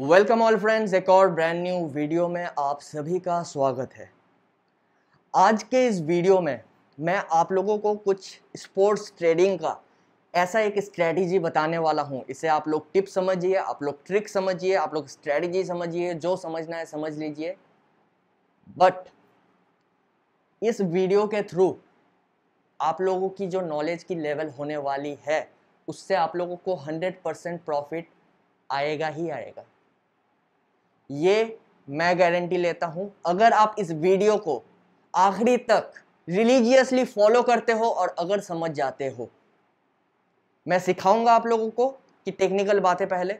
welcome all friends एक और brand new video में आप सभी का स्वागत है आज के इस वीडियो में मैं आप लोगों को कुछ स्पोर्ट्स ट्रेडिंग का ऐसा एक स्ट्रेटजी बताने वाला हूं इसे आप लोग टिप समझिए आप लोग ट्रिक समझिए आप लोग स्ट्रेटजी समझिए जो समझना है समझ लीजिए बट इस वीडियो के थ्रू आप लोगों की जो नॉलेज की लेवल होने वाली है उससे आप लोगों को 100 परसेंट प्रॉफिट आएगा ही आएगा ये मैं गारंटी लेता हूँ अगर आप इस वीडियो को आखिरी तक रिलीजियसली फॉलो करते हो और अगर समझ जाते हो मैं सिखाऊंगा आप लोगों को कि टेक्निकल बातें पहले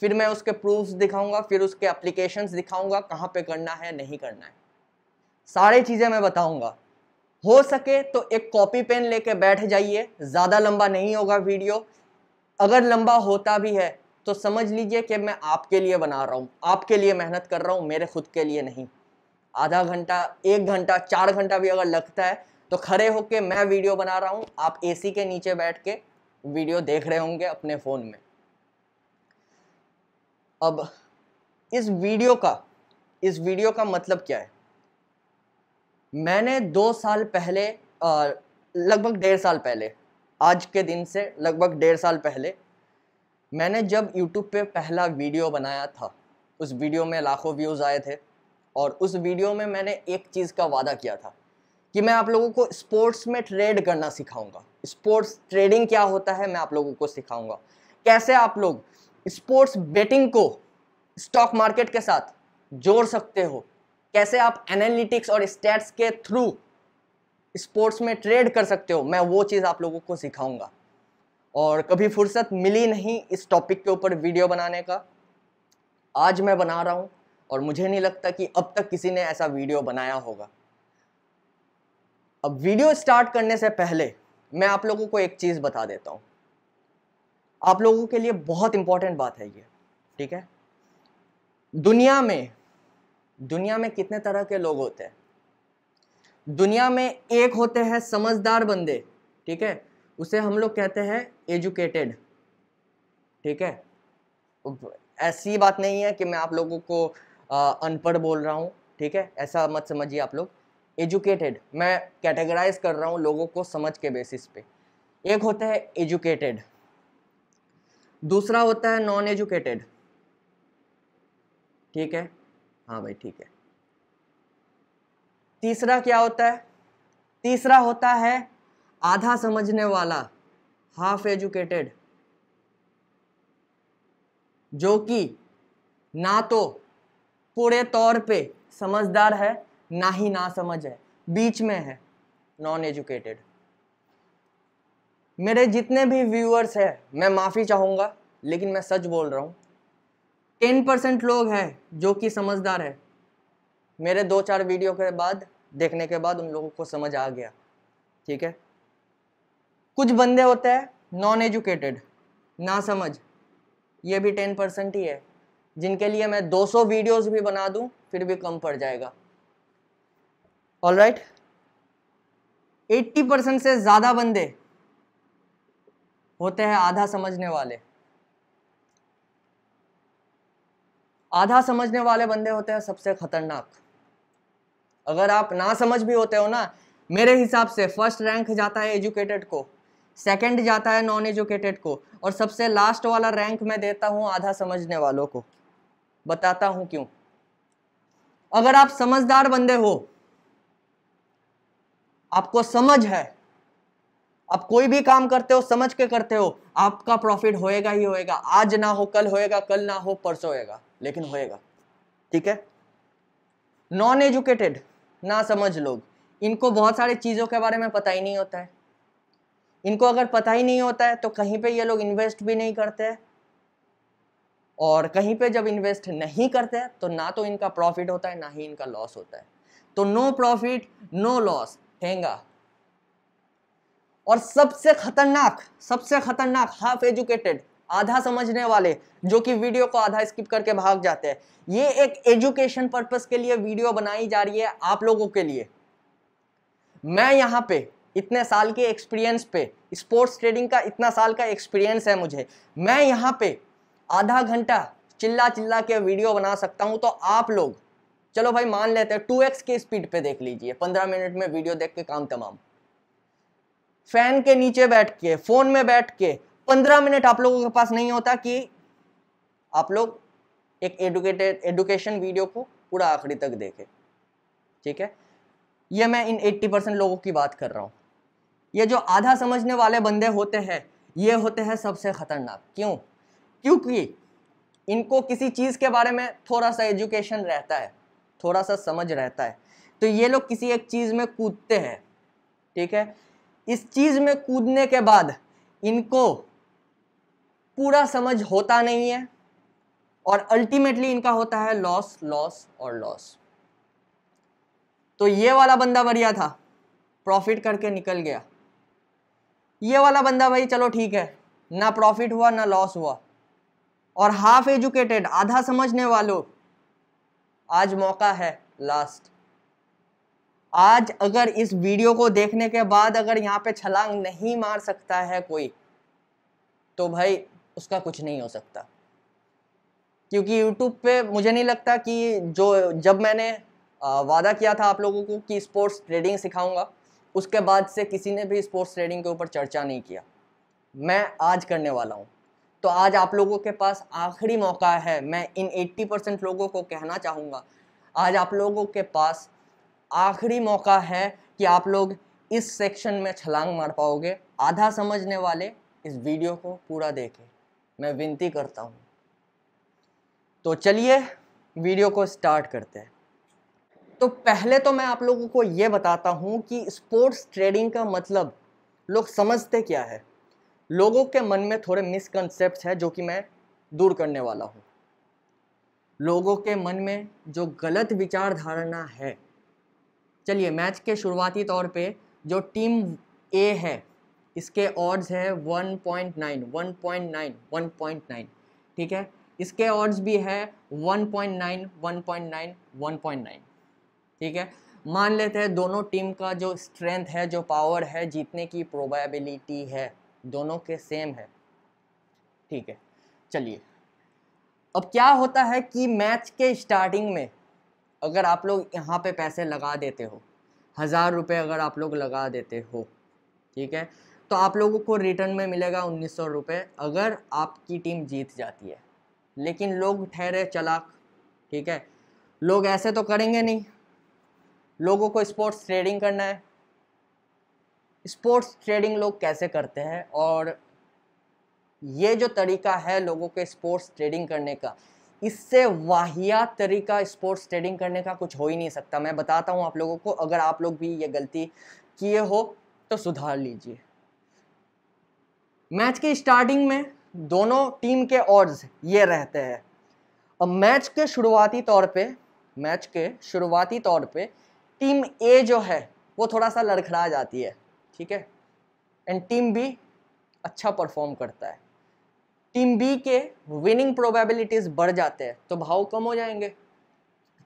फिर मैं उसके प्रूफ्स दिखाऊंगा फिर उसके एप्लीकेशन दिखाऊंगा कहाँ पे करना है नहीं करना है सारी चीज़ें मैं बताऊंगा हो सके तो एक कॉपी पेन लेके बैठ जाइए ज़्यादा लंबा नहीं होगा वीडियो अगर लंबा होता भी है तो समझ लीजिए कि मैं आपके लिए बना रहा हूँ आपके लिए मेहनत कर रहा हूँ मेरे खुद के लिए नहीं आधा घंटा एक घंटा चार घंटा भी अगर लगता है तो खड़े होके मैं वीडियो बना रहा हूँ आप एसी के नीचे बैठ के वीडियो देख रहे होंगे अपने फ़ोन में अब इस वीडियो का इस वीडियो का मतलब क्या है मैंने दो साल पहले लगभग डेढ़ साल पहले आज के दिन से लगभग डेढ़ साल पहले मैंने जब यूट्यूब पे पहला वीडियो बनाया था उस वीडियो में लाखों व्यूज़ आए थे और उस वीडियो में मैंने एक चीज़ का वादा किया था कि मैं आप लोगों को स्पोर्ट्स में ट्रेड करना सिखाऊंगा स्पोर्ट्स ट्रेडिंग क्या होता है मैं आप लोगों को सिखाऊंगा कैसे आप लोग स्पोर्ट्स बेटिंग को स्टॉक मार्केट के साथ जोड़ सकते हो कैसे आप एनालिटिक्स और स्टैट्स के थ्रू स्पोर्ट्स में ट्रेड कर सकते हो मैं वो चीज़ आप लोगों को सिखाऊंगा और कभी फुर्सत मिली नहीं इस टॉपिक के ऊपर वीडियो बनाने का आज मैं बना रहा हूँ और मुझे नहीं लगता कि अब तक किसी ने ऐसा वीडियो बनाया होगा अब वीडियो स्टार्ट करने से पहले मैं आप लोगों को एक चीज़ बता देता हूँ आप लोगों के लिए बहुत इंपॉर्टेंट बात है ये ठीक है दुनिया में दुनिया में कितने तरह के लोग होते हैं दुनिया में एक होते हैं समझदार बंदे ठीक है उसे हम लोग कहते हैं एजुकेटेड ठीक है ऐसी बात नहीं है कि मैं आप लोगों को अनपढ़ बोल रहा हूँ ठीक है ऐसा मत समझिए आप लोग एजुकेटेड मैं कैटेगराइज कर रहा हूँ लोगों को समझ के बेसिस पे एक होता है एजुकेटेड दूसरा होता है नॉन एजुकेटेड ठीक है हाँ भाई ठीक है तीसरा क्या होता है तीसरा होता है आधा समझने वाला हाफ एजुकेटेड जो कि ना तो पूरे तौर पे समझदार है ना ही ना समझ है बीच में है नॉन एजुकेटेड मेरे जितने भी व्यूअर्स हैं मैं माफ़ी चाहूँगा लेकिन मैं सच बोल रहा हूँ टेन परसेंट लोग हैं जो कि समझदार है मेरे दो चार वीडियो के बाद देखने के बाद उन लोगों को समझ आ गया ठीक है कुछ बंदे होते हैं नॉन एजुकेटेड ना समझ ये भी टेन परसेंट ही है जिनके लिए मैं 200 वीडियोज भी बना दूं फिर भी कम पड़ जाएगा ऑल राइट एट्टी परसेंट से ज़्यादा बंदे होते हैं आधा समझने वाले आधा समझने वाले बंदे होते हैं सबसे खतरनाक अगर आप ना समझ भी होते हो ना मेरे हिसाब से फर्स्ट रैंक जाता है एजुकेटेड को सेकंड जाता है नॉन एजुकेटेड को और सबसे लास्ट वाला रैंक मैं देता हूँ आधा समझने वालों को बताता हूँ क्यों अगर आप समझदार बंदे हो आपको समझ है आप कोई भी काम करते हो समझ के करते हो आपका प्रॉफिट होएगा ही होएगा आज ना हो कल होएगा कल ना हो परसों होएगा लेकिन होएगा ठीक है नॉन एजुकेटेड ना समझ लोग इनको बहुत सारी चीज़ों के बारे में पता ही नहीं होता है इनको अगर पता ही नहीं होता है तो कहीं पे ये लोग इन्वेस्ट भी नहीं करते हैं और कहीं पे जब इन्वेस्ट नहीं करते हैं तो ना तो इनका प्रॉफिट होता है ना ही इनका लॉस होता है तो नो प्रॉफिट नो लॉस ठेंगा और सबसे खतरनाक सबसे खतरनाक हाफ एजुकेटेड आधा समझने वाले जो कि वीडियो को आधा स्किप करके भाग जाते हैं ये एक एजुकेशन पर्पस के लिए वीडियो बनाई जा रही है आप लोगों के लिए मैं यहाँ पे इतने साल के एक्सपीरियंस पे स्पोर्ट्स ट्रेडिंग का इतना साल का एक्सपीरियंस है मुझे मैं यहाँ पे आधा घंटा चिल्ला चिल्ला के वीडियो बना सकता हूँ तो आप लोग चलो भाई मान लेते हैं टू एक्स की स्पीड पे देख लीजिए पंद्रह मिनट में वीडियो देख के काम तमाम फैन के नीचे बैठ के फोन में बैठ के पंद्रह मिनट आप लोगों के पास नहीं होता कि आप लोग एक एडुकेटेड एडुकेशन वीडियो को पूरा आखिरी तक देखें ठीक है ये मैं इन 80 परसेंट लोगों की बात कर रहा हूँ ये जो आधा समझने वाले बंदे होते हैं ये होते हैं सबसे ख़तरनाक क्यों क्योंकि इनको किसी चीज़ के बारे में थोड़ा सा एजुकेशन रहता है थोड़ा सा समझ रहता है तो ये लोग किसी एक चीज़ में कूदते हैं ठीक है इस चीज़ में कूदने के बाद इनको पूरा समझ होता नहीं है और अल्टीमेटली इनका होता है लॉस लॉस और लॉस तो ये वाला बंदा बढ़िया था प्रॉफिट करके निकल गया ये वाला बंदा भाई चलो ठीक है ना प्रॉफिट हुआ ना लॉस हुआ और हाफ एजुकेटेड आधा समझने वालों आज मौका है लास्ट आज अगर इस वीडियो को देखने के बाद अगर यहाँ पे छलांग नहीं मार सकता है कोई तो भाई उसका कुछ नहीं हो सकता क्योंकि YouTube पे मुझे नहीं लगता कि जो जब मैंने वादा किया था आप लोगों को कि स्पोर्ट्स ट्रेडिंग सिखाऊंगा उसके बाद से किसी ने भी स्पोर्ट्स ट्रेडिंग के ऊपर चर्चा नहीं किया मैं आज करने वाला हूँ तो आज आप लोगों के पास आखिरी मौका है मैं इन 80 परसेंट लोगों को कहना चाहूँगा आज आप लोगों के पास आखिरी मौका है कि आप लोग इस सेक्शन में छलांग मार पाओगे आधा समझने वाले इस वीडियो को पूरा देखें मैं विनती करता हूँ तो चलिए वीडियो को स्टार्ट करते हैं तो पहले तो मैं आप लोगों को ये बताता हूँ कि स्पोर्ट्स ट्रेडिंग का मतलब लोग समझते क्या है लोगों के मन में थोड़े मिसकनसेप्ट है जो कि मैं दूर करने वाला हूँ लोगों के मन में जो गलत विचारधारणा है चलिए मैच के शुरुआती तौर पे जो टीम ए है इसके ऑड्स है 1.9 1.9 1.9 ठीक है इसके ऑड्स भी है 1.9 1.9 1.9 ठीक है मान लेते हैं दोनों टीम का जो स्ट्रेंथ है जो पावर है जीतने की प्रोबेबिलिटी है दोनों के सेम है ठीक है चलिए अब क्या होता है कि मैच के स्टार्टिंग में अगर आप लोग यहाँ पे पैसे लगा देते हो हज़ार रुपये अगर आप लोग लगा देते हो ठीक है तो आप लोगों को रिटर्न में मिलेगा उन्नीस सौ रुपये अगर आपकी टीम जीत जाती है लेकिन लोग ठहरे चलाक ठीक है लोग ऐसे तो करेंगे नहीं लोगों को स्पोर्ट्स ट्रेडिंग करना है स्पोर्ट्स ट्रेडिंग लोग कैसे करते हैं और ये जो तरीका है लोगों के स्पोर्ट्स ट्रेडिंग करने का इससे वाहिया तरीका स्पोर्ट्स ट्रेडिंग करने का कुछ हो ही नहीं सकता मैं बताता हूँ आप लोगों को अगर आप लोग भी ये गलती किए हो तो सुधार लीजिए मैच की स्टार्टिंग में दोनों टीम के ऑर्ड्स ये रहते हैं अब मैच के शुरुआती तौर पे मैच के शुरुआती तौर पे टीम ए जो है वो थोड़ा सा लड़खड़ा जाती है ठीक है एंड टीम बी अच्छा परफॉर्म करता है टीम बी के विनिंग प्रोबेबिलिटीज़ बढ़ जाते हैं तो भाव कम हो जाएंगे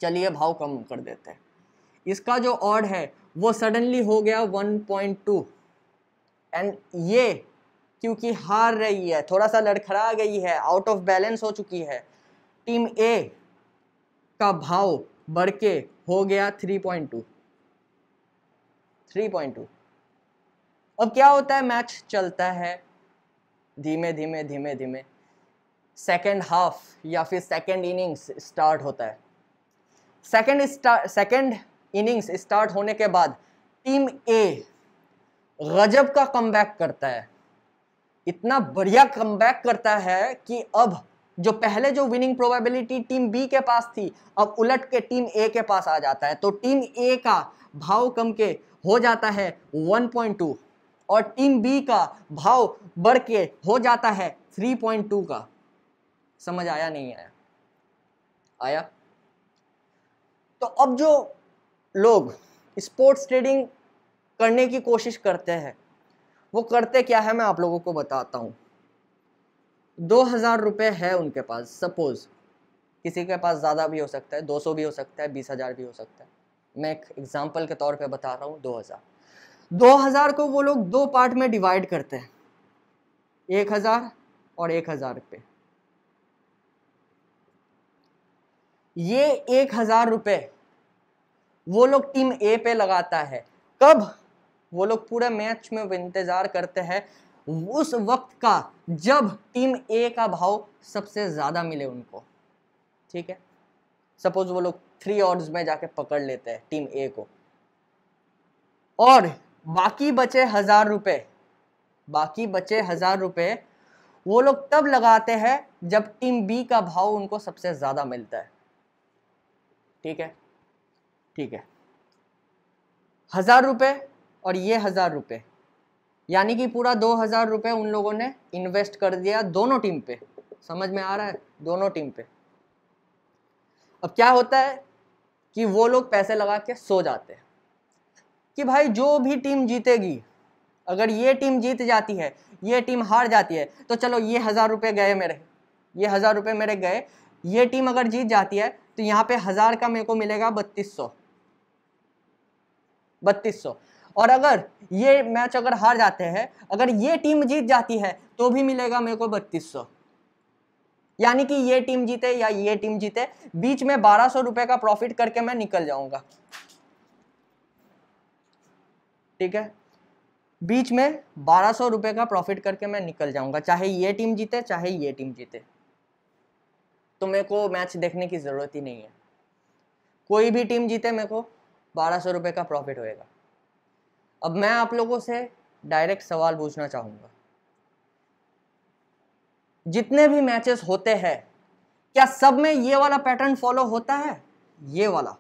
चलिए भाव कम कर देते हैं इसका जो ऑड है वो सडनली हो गया 1.2 एंड ये क्योंकि हार रही है थोड़ा सा लड़खड़ा गई है आउट ऑफ बैलेंस हो चुकी है टीम ए का भाव बढ़ के हो गया three point two three point two अब क्या होता है मैच चलता है धीमे धीमे धीमे धीमे सेकेंड हाफ या फिर सेकेंड इनिंग्स स्टार्ट होता है सेकेंड सेकेंड इनिंग्स स्टार्ट होने के बाद टीम ए गजब का कम करता है इतना बढ़िया कम करता है कि अब जो पहले जो विनिंग प्रोबेबिलिटी टीम बी के पास थी अब उलट के टीम ए के पास आ जाता है तो टीम ए का भाव कम के हो जाता है 1.2 और टीम बी का भाव बढ़ के हो जाता है 3.2 का समझ आया नहीं आया आया तो अब जो लोग स्पोर्ट्स ट्रेडिंग करने की कोशिश करते हैं वो करते क्या है मैं आप लोगों को बताता हूँ दो हज़ार रुपये है उनके पास सपोज़ किसी के पास ज़्यादा भी हो सकता है दो सौ भी हो सकता है बीस हज़ार भी हो सकता है मैं एक एग्ज़ाम्पल के तौर पे बता रहा हूँ दो हज़ार दो हज़ार को वो लोग दो पार्ट में डिवाइड करते हैं एक हज़ार और एक हज़ार रुपये ये एक हज़ार रुपये वो लोग टीम ए पे लगाता है कब वो लोग पूरे मैच में इंतज़ार करते हैं उस वक्त का जब टीम ए का भाव सबसे ज़्यादा मिले उनको ठीक है सपोज वो लोग थ्री ऑर्ड्स में जाके पकड़ लेते हैं टीम ए को और बाकी बचे हजार रुपए बाकी बचे हजार रुपए वो लोग तब लगाते हैं जब टीम बी का भाव उनको सबसे ज़्यादा मिलता है ठीक है ठीक है हजार रुपये और ये हजार रुपये यानी कि पूरा दो हज़ार रुपये उन लोगों ने इन्वेस्ट कर दिया दोनों टीम पे समझ में आ रहा है दोनों टीम पे अब क्या होता है कि वो लोग पैसे लगा के सो जाते हैं कि भाई जो भी टीम जीतेगी अगर ये टीम जीत जाती है ये टीम हार जाती है तो चलो ये हज़ार रुपये गए मेरे ये हज़ार रुपये मेरे गए ये टीम अगर जीत जाती है तो यहाँ पे हज़ार का मेरे को मिलेगा बत्तीस सौ बत्तीस सौ और अगर ये मैच अगर हार जाते हैं अगर ये टीम जीत जाती है तो भी मिलेगा मेरे को बत्तीस सौ यानी कि ये टीम जीते या ये टीम जीते बीच में बारह सौ रुपए का प्रॉफिट करके मैं निकल जाऊंगा ठीक है बीच में बारह सौ रुपए का प्रॉफिट करके मैं निकल जाऊंगा चाहे ये टीम जीते चाहे ये टीम जीते तो मेरे को मैच देखने की ज़रूरत ही नहीं है कोई भी टीम जीते मेरे को बारह सौ रुपए का प्रॉफिट होएगा अब मैं आप लोगों से डायरेक्ट सवाल पूछना चाहूंगा जितने भी मैचेस होते हैं क्या सब में ये वाला पैटर्न फॉलो होता है ये वाला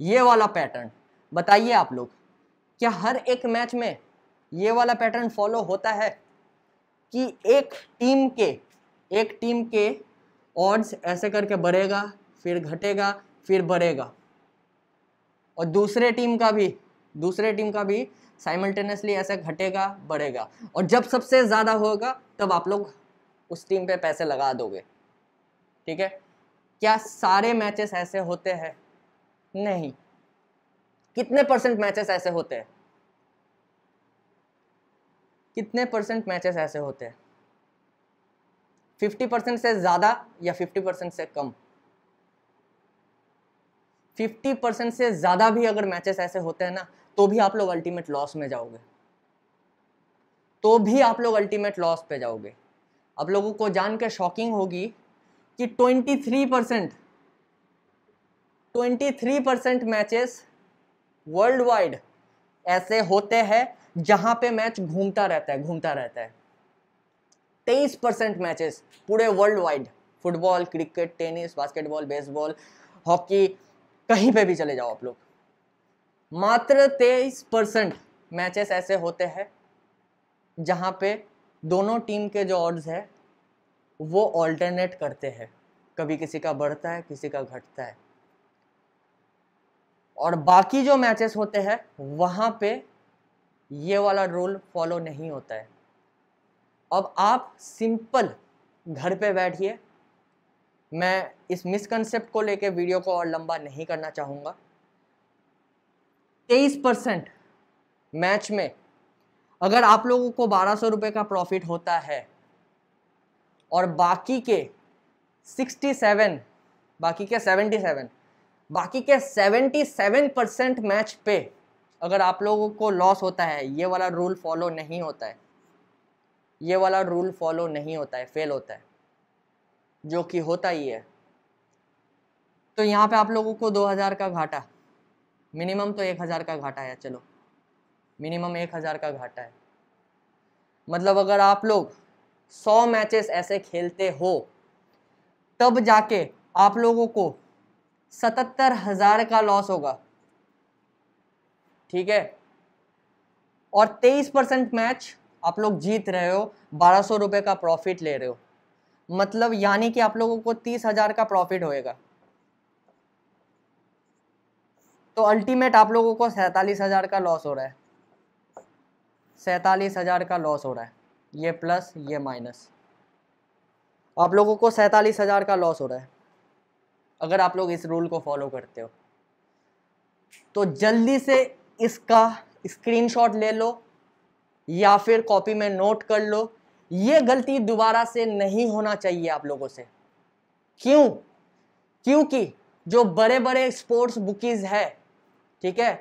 ये वाला पैटर्न बताइए आप लोग क्या हर एक मैच में ये वाला पैटर्न फॉलो होता है कि एक टीम के एक टीम के ऑड्स ऐसे करके बढ़ेगा फिर घटेगा फिर बढ़ेगा और दूसरे टीम का भी दूसरे टीम का भी साइमल्टेनियसली ऐसा घटेगा बढ़ेगा और जब सबसे ज़्यादा होगा तब आप लोग उस टीम पे पैसे लगा दोगे ठीक है क्या सारे मैचेस ऐसे होते हैं नहीं कितने परसेंट मैचेस ऐसे होते हैं कितने परसेंट मैचेस ऐसे होते हैं फिफ्टी परसेंट से ज़्यादा या फिफ्टी परसेंट से कम फिफ्टी परसेंट से ज़्यादा भी अगर मैचेस ऐसे होते हैं ना तो भी आप लोग अल्टीमेट लॉस में जाओगे तो भी आप लोग अल्टीमेट लॉस पे जाओगे आप लोगों को जान के शॉकिंग होगी कि 23 percent twenty percent matches world wide ऐसे होते हैं जहां पे मैच घूमता रहता है घूमता रहता है तेईस परसेंट मैचेस पूरे world wide football cricket tennis basketball baseball hockey कहीं पे भी चले जाओ आप लोग मात्र तेईस परसेंट मैचेस ऐसे होते हैं जहाँ पे दोनों टीम के जो ऑर्ड्स है वो ऑल्टरनेट करते हैं कभी किसी का बढ़ता है किसी का घटता है और बाकी जो मैचेस होते हैं वहाँ पे ये वाला रूल फॉलो नहीं होता है अब आप सिंपल घर पे बैठिए मैं इस मिसकंसेप्ट को लेके वीडियो को और लंबा नहीं करना चाहूँगा तेईस परसेंट मैच में अगर आप लोगों को बारह सौ रुपये का प्रॉफिट होता है और बाकी के सिक्सटी सेवन बाकी के सेवेंटी सेवन बाकी के सेवेंटी सेवन परसेंट मैच पे अगर आप लोगों को लॉस होता है ये वाला रूल फॉलो नहीं होता है ये वाला रूल फॉलो नहीं होता है फेल होता है जो कि होता ही है तो यहाँ पे आप लोगों को 2000 का घाटा मिनिमम तो एक हज़ार का घाटा है चलो मिनिमम एक हज़ार का घाटा है मतलब अगर आप लोग सौ मैचेस ऐसे खेलते हो तब जाके आप लोगों को सतहत्तर हज़ार का लॉस होगा ठीक है और तेईस परसेंट मैच आप लोग जीत रहे हो बारह सौ रुपये का प्रॉफिट ले रहे हो मतलब यानी कि आप लोगों को तीस हज़ार का प्रॉफिट होएगा तो अल्टीमेट आप लोगों को सैंतालीस हज़ार का लॉस हो रहा है सैंतालीस हज़ार का लॉस हो रहा है ये प्लस ये माइनस आप लोगों को सैंतालीस हज़ार का लॉस हो रहा है अगर आप लोग इस रूल को फॉलो करते हो तो जल्दी से इसका स्क्रीनशॉट ले लो या फिर कॉपी में नोट कर लो ये गलती दोबारा से नहीं होना चाहिए आप लोगों से क्यों क्योंकि जो बड़े बड़े स्पोर्ट्स बुकीज़ है ठीक है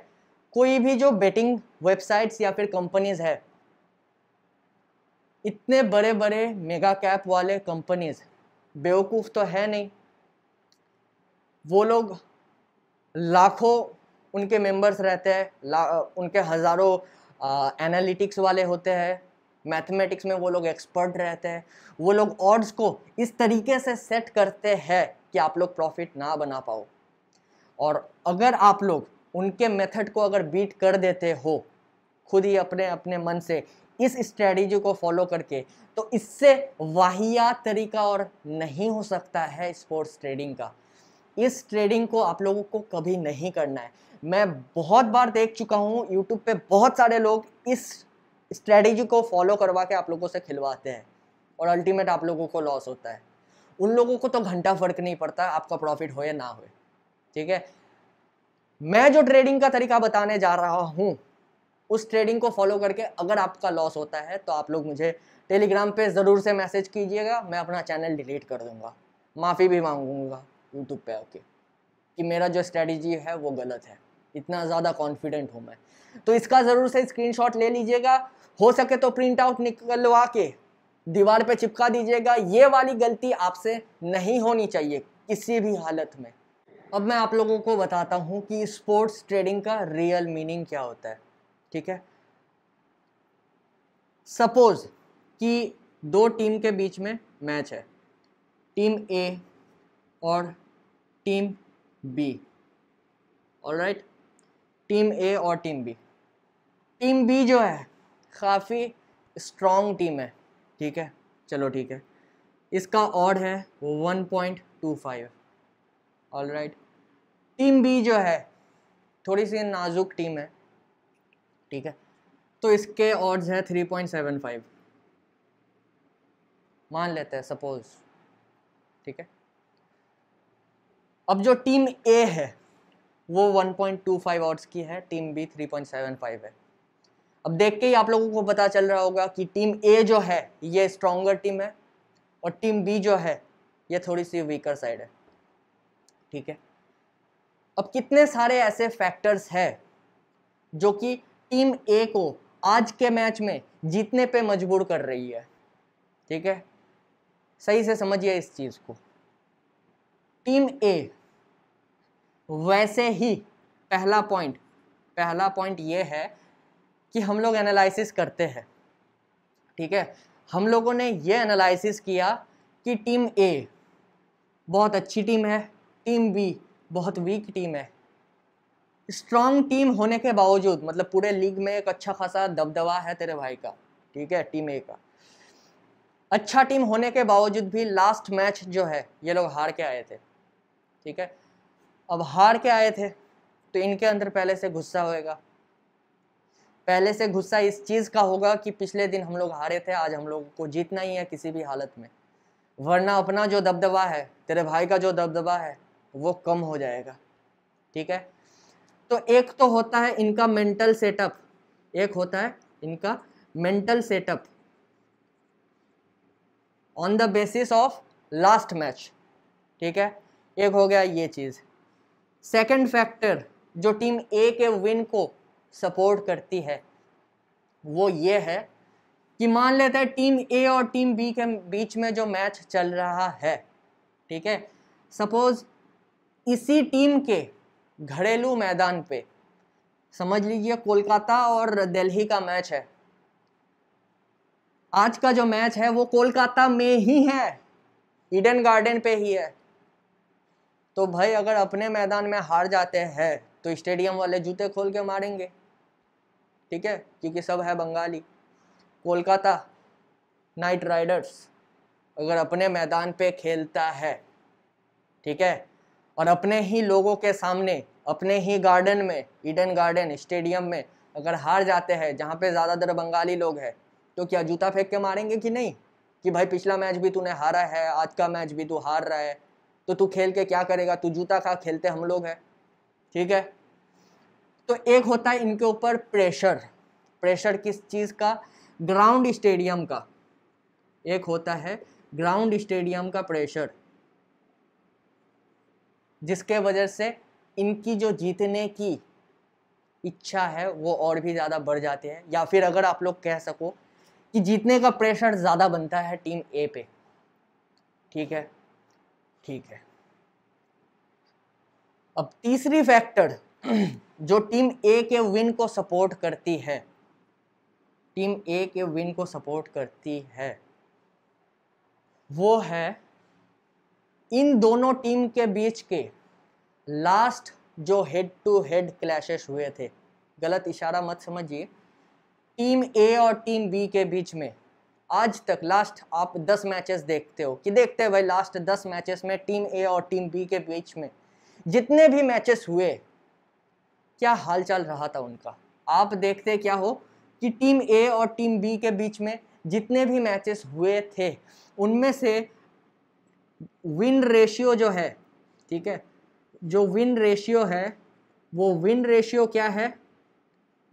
कोई भी जो बेटिंग वेबसाइट्स या फिर कंपनीज है इतने बड़े बड़े मेगा कैप वाले कंपनीज बेवकूफ़ तो है नहीं वो लोग लाखों उनके मेंबर्स रहते हैं उनके हज़ारों एनालिटिक्स वाले होते हैं मैथमेटिक्स में वो लोग एक्सपर्ट रहते हैं वो लोग ऑड्स को इस तरीके से सेट करते हैं कि आप लोग प्रॉफिट ना बना पाओ और अगर आप लोग उनके मेथड को अगर बीट कर देते हो खुद ही अपने अपने मन से इस स्ट्रेटजी को फॉलो करके तो इससे वाहिया तरीका और नहीं हो सकता है स्पोर्ट्स ट्रेडिंग का इस ट्रेडिंग को आप लोगों को कभी नहीं करना है मैं बहुत बार देख चुका हूँ यूट्यूब पे बहुत सारे लोग इस स्ट्रेटजी को फॉलो करवा के आप लोगों से खिलवाते हैं और अल्टीमेट आप लोगों को लॉस होता है उन लोगों को तो घंटा फर्क नहीं पड़ता आपका प्रॉफिट हो या ना हो ठीक है मैं जो ट्रेडिंग का तरीका बताने जा रहा हूँ उस ट्रेडिंग को फॉलो करके अगर आपका लॉस होता है तो आप लोग मुझे टेलीग्राम पे ज़रूर से मैसेज कीजिएगा मैं अपना चैनल डिलीट कर दूँगा माफ़ी भी मांगूंगा यूट्यूब पे ओके कि मेरा जो स्ट्रेटजी है वो गलत है इतना ज़्यादा कॉन्फिडेंट हूँ मैं तो इसका ज़रूर से स्क्रीनशॉट ले लीजिएगा हो सके तो प्रिंट आउट निकलवा के दीवार पे चिपका दीजिएगा ये वाली गलती आपसे नहीं होनी चाहिए किसी भी हालत में अब मैं आप लोगों को बताता हूँ कि स्पोर्ट्स ट्रेडिंग का रियल मीनिंग क्या होता है ठीक है सपोज कि दो टीम के बीच में मैच है टीम ए और team B alright team A और टीम बी टीम बी जो है काफ़ी स्ट्रॉन्ग टीम है ठीक है चलो ठीक है इसका ऑड है 1.25 ऑल राइट टीम बी जो है थोड़ी सी नाजुक टीम है ठीक है तो इसके ऑर्ड्स है 3.75 मान लेते हैं सपोज ठीक है अब जो टीम ए है वो 1.25 ऑर्ड्स की है टीम बी 3.75 है अब देख के ही आप लोगों को पता चल रहा होगा कि टीम ए जो है ये स्ट्रॉन्गर टीम है और टीम बी जो है ये थोड़ी सी वीकर साइड है ठीक है अब कितने सारे ऐसे फैक्टर्स हैं जो कि टीम ए को आज के मैच में जीतने पे मजबूर कर रही है ठीक है सही से समझिए इस चीज़ को टीम ए वैसे ही पहला पॉइंट पहला पॉइंट ये है कि हम लोग एनालिसिस करते हैं ठीक है हम लोगों ने ये एनालिसिस किया कि टीम ए बहुत अच्छी टीम है टीम बी बहुत वीक टीम है स्ट्रांग टीम होने के बावजूद मतलब पूरे लीग में एक अच्छा खासा दबदबा है तेरे भाई का ठीक है टीम ए का अच्छा टीम होने के बावजूद भी लास्ट मैच जो है ये लोग हार के आए थे ठीक है अब हार के आए थे तो इनके अंदर पहले से गुस्सा होएगा पहले से गुस्सा इस चीज़ का होगा कि पिछले दिन हम लोग हारे थे आज हम लोग को जीतना ही है किसी भी हालत में वरना अपना जो दबदबा है तेरे भाई का जो दबदबा है वो कम हो जाएगा ठीक है तो एक तो होता है इनका मेंटल सेटअप एक होता है इनका mental setup on the basis of last match ठीक है एक हो गया ये चीज़ सेकंड फैक्टर जो टीम ए के विन को सपोर्ट करती है वो ये है कि मान लेते हैं टीम ए और टीम बी के बीच में जो मैच चल रहा है ठीक है सपोज़ इसी टीम के घरेलू मैदान पे समझ लीजिए कोलकाता और दिल्ली का मैच है आज का जो मैच है वो कोलकाता में ही है ईडन गार्डन पे ही है तो भाई अगर अपने मैदान में हार जाते हैं तो स्टेडियम वाले जूते खोल के मारेंगे ठीक है क्योंकि सब है बंगाली कोलकाता नाइट राइडर्स अगर अपने मैदान पे खेलता है ठीक है और अपने ही लोगों के सामने अपने ही गार्डन में ईडन गार्डन स्टेडियम में अगर हार जाते हैं जहाँ पे ज़्यादातर बंगाली लोग हैं तो क्या जूता फेंक के मारेंगे कि नहीं कि भाई पिछला मैच भी तूने हारा है आज का मैच भी तू हार रहा है तो तू खेल के क्या करेगा तू जूता खा खेलते हम लोग हैं ठीक है तो एक होता है इनके ऊपर प्रेशर प्रेशर किस चीज़ का ग्राउंड स्टेडियम का एक होता है ग्राउंड स्टेडियम का प्रेशर जिसके वजह से इनकी जो जीतने की इच्छा है वो और भी ज़्यादा बढ़ जाती है या फिर अगर आप लोग कह सको कि जीतने का प्रेशर ज़्यादा बनता है टीम ए पे ठीक है ठीक है अब तीसरी फैक्टर जो टीम ए के विन को सपोर्ट करती है टीम ए के विन को सपोर्ट करती है वो है इन दोनों टीम के बीच के लास्ट जो हेड टू हेड क्लैशेस हुए थे गलत इशारा मत समझिए टीम ए और टीम बी के बीच में आज तक लास्ट आप 10 मैचेस देखते हो कि देखते हैं भाई लास्ट 10 मैचेस में टीम ए और टीम बी के बीच में जितने भी मैचेस हुए क्या हालचाल रहा था उनका आप देखते क्या हो कि टीम ए और टीम बी के बीच में जितने भी मैचेस हुए थे उनमें से विन रेशियो जो है ठीक है जो विन रेशियो है वो विन रेशियो क्या है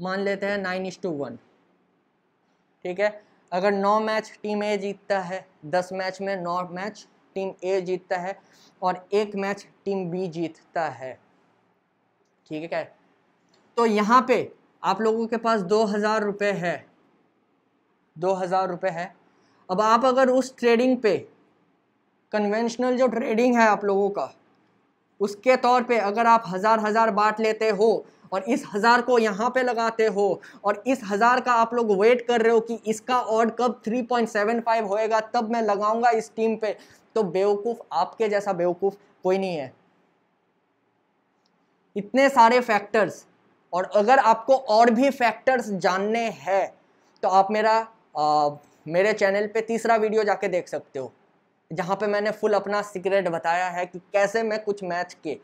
मान लेते हैं नाइन इज टू वन ठीक है अगर नौ मैच टीम ए जीतता है दस मैच में नौ मैच टीम ए जीतता है और एक मैच टीम बी जीतता है ठीक है क्या तो यहाँ पे आप लोगों के पास दो हज़ार रुपये है दो हज़ार रुपये है अब आप अगर उस ट्रेडिंग पे कन्वेंशनल जो ट्रेडिंग है आप लोगों का उसके तौर पे अगर आप हज़ार हज़ार बांट लेते हो और इस हज़ार को यहाँ पे लगाते हो और इस हज़ार का आप लोग वेट कर रहे हो कि इसका ऑर्ड कब 3.75 होएगा तब मैं लगाऊंगा इस टीम पे तो बेवकूफ़ आपके जैसा बेवकूफ़ कोई नहीं है इतने सारे फैक्टर्स और अगर आपको और भी फैक्टर्स जानने हैं तो आप मेरा आ, मेरे चैनल पे तीसरा वीडियो जाके देख सकते हो जहाँ पे मैंने फुल अपना सीक्रेट बताया है कि कैसे मैं कुछ मैच के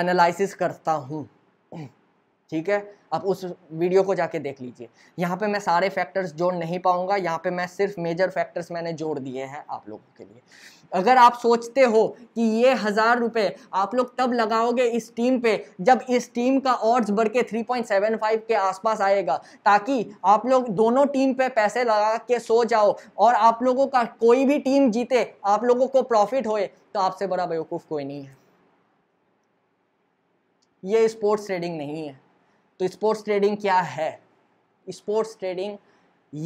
एनालिसिस करता हूँ ठीक है आप उस वीडियो को जाके देख लीजिए यहाँ पे मैं सारे फैक्टर्स जोड़ नहीं पाऊंगा यहाँ पे मैं सिर्फ मेजर फैक्टर्स मैंने जोड़ दिए हैं आप लोगों के लिए अगर आप सोचते हो कि ये हज़ार रुपये आप लोग तब लगाओगे इस टीम पे जब इस टीम का ऑर्ड्स बढ़ के 3.75 के आसपास आएगा ताकि आप लोग दोनों टीम पे पैसे लगा के सो जाओ और आप लोगों का कोई भी टीम जीते आप लोगों को प्रॉफिट होए तो आपसे बड़ा बेवकूफ़ कोई नहीं है ये स्पोर्ट्स ट्रेडिंग नहीं है तो स्पोर्ट्स ट्रेडिंग क्या है स्पोर्ट्स ट्रेडिंग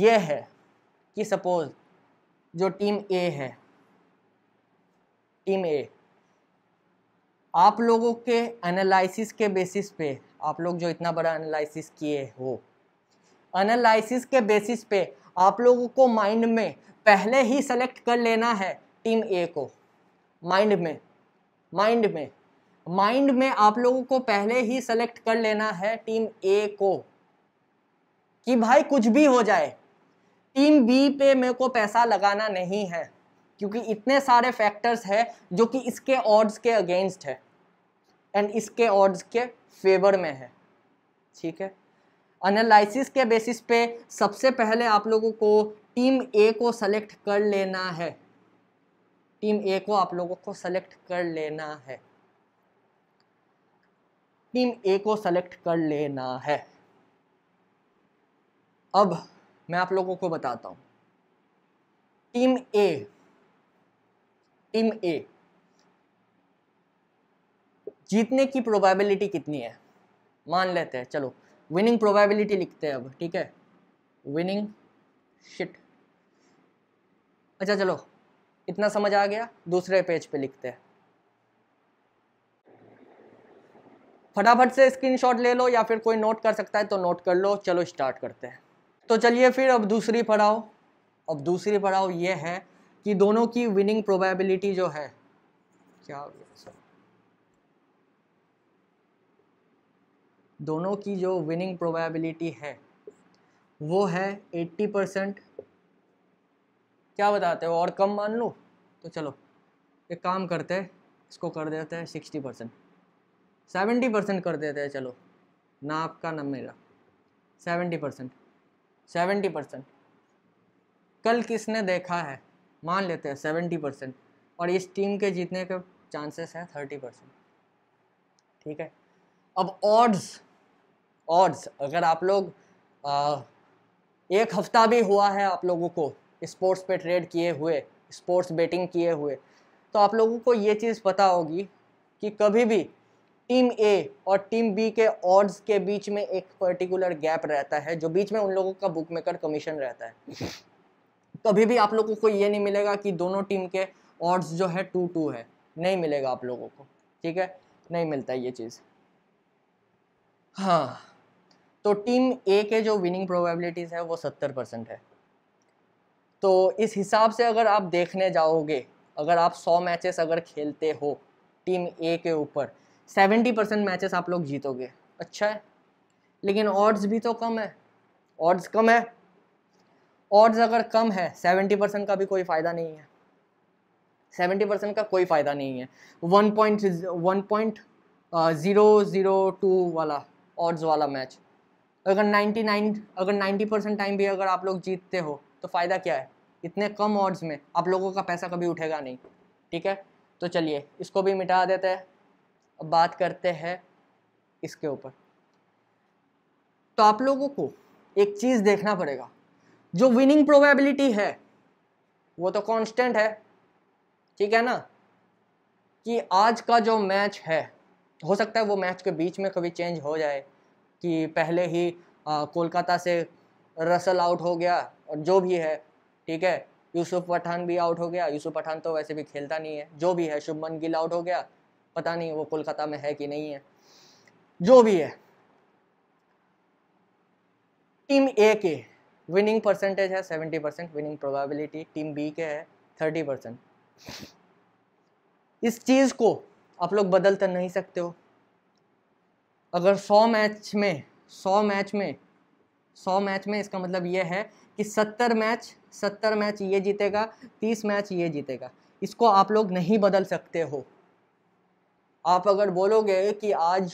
ये है कि सपोज जो टीम ए है टीम ए आप लोगों के एनालिसिस के बेसिस पे आप लोग जो इतना बड़ा एनालिसिस किए हो एनालिसिस के बेसिस पे आप लोगों को माइंड में पहले ही सेलेक्ट कर लेना है टीम ए को माइंड में माइंड में माइंड में आप लोगों को पहले ही सेलेक्ट कर लेना है टीम ए को कि भाई कुछ भी हो जाए टीम बी पे मेरे को पैसा लगाना नहीं है क्योंकि इतने सारे फैक्टर्स है जो कि इसके ऑर्ड्स के अगेंस्ट है एंड इसके ऑर्ड्स के फेवर में है ठीक है एनालिसिस के बेसिस पे सबसे पहले आप लोगों को टीम ए को सेलेक्ट कर लेना है टीम ए को आप लोगों को सेलेक्ट कर लेना है टीम ए को सेलेक्ट कर लेना है अब मैं आप लोगों को बताता हूं टीम ए टीम ए जीतने की प्रोबेबिलिटी कितनी है मान लेते हैं चलो विनिंग प्रोबेबिलिटी लिखते हैं अब ठीक है विनिंग शिट अच्छा चलो इतना समझ आ गया दूसरे पेज पे लिखते हैं फटाफट से स्क्रीनशॉट ले लो या फिर कोई नोट कर सकता है तो नोट कर लो चलो स्टार्ट करते हैं तो चलिए फिर अब दूसरी पढ़ाओ अब दूसरी पढ़ाओ ये है कि दोनों की विनिंग प्रोबेबिलिटी जो है क्या हो गया दोनों की जो विनिंग प्रोबेबिलिटी है वो है 80 परसेंट क्या बताते हो और कम मान लो तो चलो एक काम करते हैं इसको कर देते हैं 60 परसेंट सेवेंटी परसेंट कर देते हैं चलो ना आपका ना मेरा सेवेंटी परसेंट सेवेंटी परसेंट कल किसने देखा है मान लेते हैं सेवेंटी परसेंट और इस टीम के जीतने के चांसेस हैं थर्टी परसेंट ठीक है अब ऑड्स ऑड्स अगर आप लोग आ, एक हफ्ता भी हुआ है आप लोगों को स्पोर्ट्स पे ट्रेड किए हुए स्पोर्ट्स बेटिंग किए हुए तो आप लोगों को ये चीज़ पता होगी कि कभी भी टीम ए और टीम बी के ऑर्ड्स के बीच में एक पर्टिकुलर गैप रहता है जो बीच में उन लोगों का बुक मेकर कमीशन रहता है कभी तो भी आप लोगों को ये नहीं मिलेगा कि दोनों टीम के ऑर्ड्स जो है टू टू है नहीं मिलेगा आप लोगों को ठीक है नहीं मिलता ये चीज़ हाँ तो टीम ए के जो विनिंग प्रोबेबिलिटीज़ है वो सत्तर परसेंट है तो इस हिसाब से अगर आप देखने जाओगे अगर आप सौ मैचेस अगर खेलते हो टीम ए के ऊपर सेवेंटी परसेंट मैचेस आप लोग जीतोगे अच्छा है लेकिन ऑड्स भी तो कम है ऑड्स कम है ऑड्स अगर कम है सेवेंटी परसेंट का भी कोई फ़ायदा नहीं है सेवेंटी परसेंट का कोई फ़ायदा नहीं है one point one point zero zero two वाला ऑड्स वाला मैच अगर नाइन्टी नाइन अगर नाइन्टी परसेंट टाइम भी अगर आप लोग जीतते हो तो फ़ायदा क्या है इतने कम ऑड्स में आप लोगों का पैसा कभी उठेगा नहीं ठीक है तो चलिए इसको भी मिटा देते हैं अब बात करते हैं इसके ऊपर तो आप लोगों को एक चीज़ देखना पड़ेगा जो विनिंग प्रोबेबिलिटी है वो तो कांस्टेंट है ठीक है ना कि आज का जो मैच है हो सकता है वो मैच के बीच में कभी चेंज हो जाए कि पहले ही कोलकाता से रसल आउट हो गया और जो भी है ठीक है यूसुफ पठान भी आउट हो गया यूसुफ पठान तो वैसे भी खेलता नहीं है जो भी है शुभमन गिल आउट हो गया पता नहीं वो कोलकाता में है कि नहीं है जो भी है टीम ए के विनिंग परसेंटेज है seventy percent winning probability team B के है थर्टी परसेंट इस चीज़ को आप लोग बदल तो नहीं सकते हो अगर सौ मैच में सौ मैच में सौ मैच में इसका मतलब यह है कि सत्तर मैच सत्तर मैच ये जीतेगा तीस मैच ये जीतेगा इसको आप लोग नहीं बदल सकते हो आप अगर बोलोगे कि आज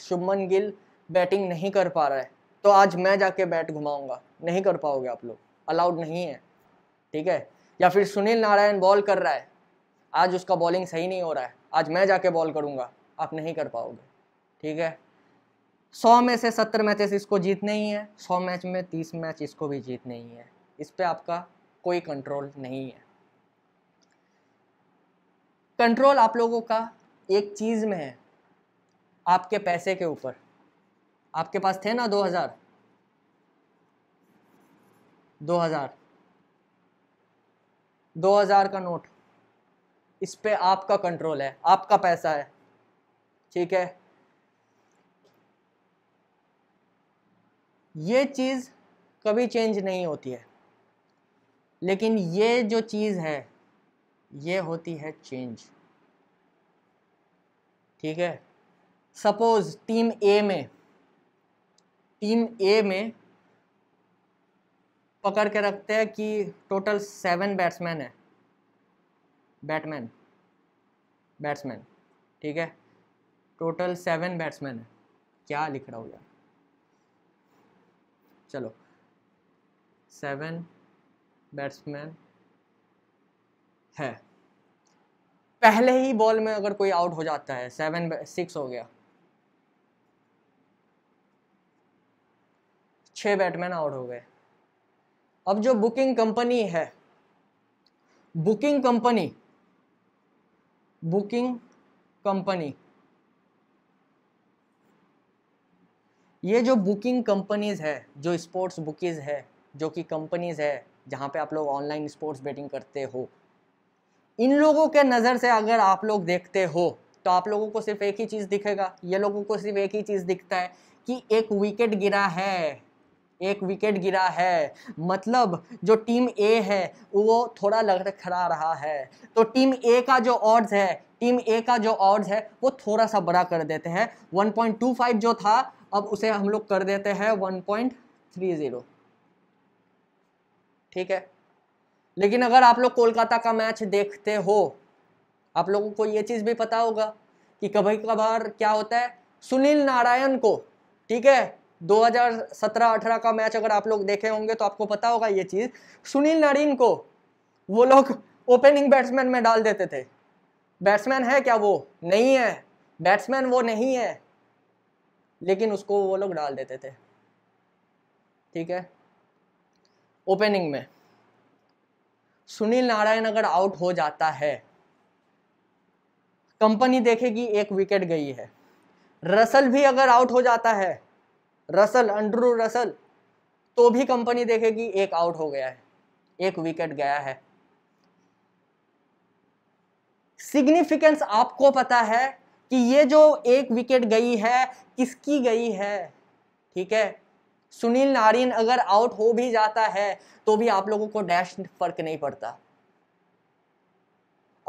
शुभमन गिल बैटिंग नहीं कर पा रहा है तो आज मैं जाके बैट घुमाऊंगा नहीं कर पाओगे आप लोग अलाउड नहीं है ठीक है या फिर सुनील नारायण बॉल कर रहा है आज उसका बॉलिंग सही नहीं हो रहा है आज मैं जाके बॉल करूंगा आप नहीं कर पाओगे ठीक है सौ में से सत्तर मैचेस इसको जीतने ही है सौ मैच में तीस मैच इसको भी जीतने ही है इस पर आपका कोई कंट्रोल नहीं है कंट्रोल आप लोगों का एक चीज़ में है आपके पैसे के ऊपर आपके पास थे ना दो हज़ार दो हज़ार दो हज़ार का नोट इस पर आपका कंट्रोल है आपका पैसा है ठीक है ये चीज़ कभी चेंज नहीं होती है लेकिन ये जो चीज़ है ये होती है चेंज ठीक है सपोज टीम ए में टीम ए में पकड़ के रखते हैं कि टोटल सेवन बैट्समैन है बैटमैन बैट्समैन ठीक है टोटल सेवन बैट्समैन है क्या लिख रहा हूँ यार चलो सेवन बैट्समैन है पहले ही बॉल में अगर कोई आउट हो जाता है सेवन सिक्स हो गया छह बैटमैन आउट हो गए अब जो बुकिंग कंपनी है बुकिंग कंपनी बुकिंग कंपनी ये जो बुकिंग कंपनीज है जो स्पोर्ट्स बुकीज़ है जो कि कंपनीज है जहां पे आप लोग ऑनलाइन स्पोर्ट्स बेटिंग करते हो इन लोगों के नज़र से अगर आप लोग देखते हो तो आप लोगों को सिर्फ एक ही चीज़ दिखेगा ये लोगों को सिर्फ एक ही चीज़ दिखता है कि एक विकेट गिरा है एक विकेट गिरा है मतलब जो टीम ए है वो थोड़ा लग खड़ा रहा है तो टीम ए का जो ऑर्ड्स है टीम ए का जो ऑर्ड्स है वो थोड़ा सा बड़ा कर देते हैं 1.25 जो था अब उसे हम लोग कर देते हैं 1.30 ठीक है लेकिन अगर आप लोग कोलकाता का मैच देखते हो आप लोगों को ये चीज़ भी पता होगा कि कभी कभार क्या होता है सुनील नारायण को ठीक है 2017-18 का मैच अगर आप लोग देखे होंगे तो आपको पता होगा ये चीज़ सुनील नारायण को वो लोग ओपनिंग बैट्समैन में डाल देते थे बैट्समैन है क्या वो नहीं है बैट्समैन वो नहीं है लेकिन उसको वो लोग डाल देते थे ठीक है ओपनिंग में सुनील नारायण अगर आउट हो जाता है कंपनी देखेगी एक विकेट गई है रसल भी अगर आउट हो जाता है रसल अंड्रू रसल तो भी कंपनी देखेगी एक आउट हो गया है एक विकेट गया है सिग्निफिकेंस आपको पता है कि ये जो एक विकेट गई है किसकी गई है ठीक है सुनील नारियन अगर आउट हो भी जाता है तो भी आप लोगों को डैश फर्क नहीं पड़ता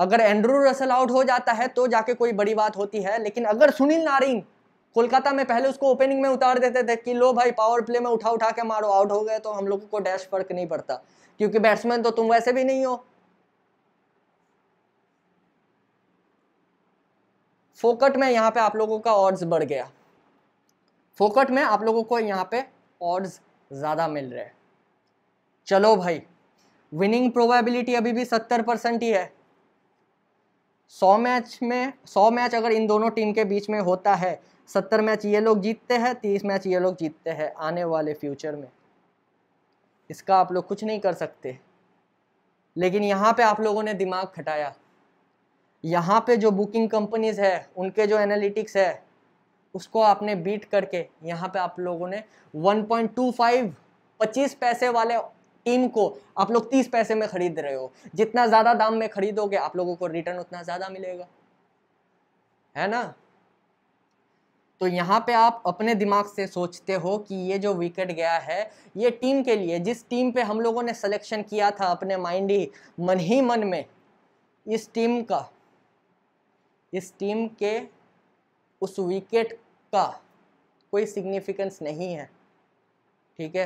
अगर एंड्रू रसल आउट हो जाता है तो जाके कोई बड़ी बात होती है लेकिन अगर सुनील नारीन कोलकाता में पहले उसको ओपनिंग में उतार देते थे कि लो भाई पावर प्ले में उठा उठा के मारो आउट हो गए तो हम लोगों को डैश फर्क नहीं पड़ता क्योंकि बैट्समैन तो तुम वैसे भी नहीं हो फोकट में यहाँ पे आप लोगों का ऑर्ड्स बढ़ गया फोकट में आप लोगों को यहाँ पे ऑड्स ज़्यादा मिल रहे हैं चलो भाई विनिंग प्रोबेबिलिटी अभी भी सत्तर परसेंट ही है सौ मैच में सौ मैच अगर इन दोनों टीम के बीच में होता है सत्तर मैच ये लोग जीतते हैं तीस मैच ये लोग जीतते हैं आने वाले फ्यूचर में इसका आप लोग कुछ नहीं कर सकते लेकिन यहाँ पे आप लोगों ने दिमाग खटाया यहाँ पे जो बुकिंग कंपनीज है उनके जो एनालिटिक्स है उसको आपने बीट करके यहाँ पे आप लोगों ने 1.25 25 पैसे वाले टीम को आप लोग 30 पैसे में खरीद रहे हो जितना ज़्यादा दाम में खरीदोगे आप लोगों को रिटर्न उतना ज़्यादा मिलेगा है ना तो यहाँ पे आप अपने दिमाग से सोचते हो कि ये जो विकेट गया है ये टीम के लिए जिस टीम पे हम लोगों ने सिलेक्शन किया था अपने माइंड ही मन ही मन में इस टीम का इस टीम के उस विकेट का कोई सिग्निफिकेंस नहीं है ठीक है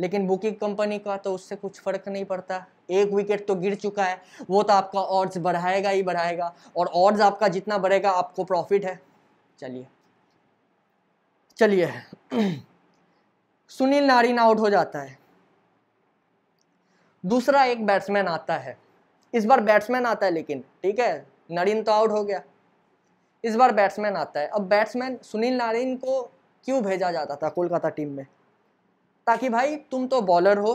लेकिन बुकिंग कंपनी का तो उससे कुछ फर्क नहीं पड़ता एक विकेट तो गिर चुका है वो तो आपका ऑर्ड्स बढ़ाएगा ही बढ़ाएगा और ऑर्ड्स आपका जितना बढ़ेगा आपको प्रॉफिट है चलिए चलिए सुनील नारीन आउट हो जाता है दूसरा एक बैट्समैन आता है इस बार बैट्समैन आता है लेकिन ठीक है नारीन तो आउट हो गया इस बार बैट्समैन आता है अब बैट्समैन सुनील नारायण को क्यों भेजा जाता था कोलकाता टीम में ताकि भाई तुम तो बॉलर हो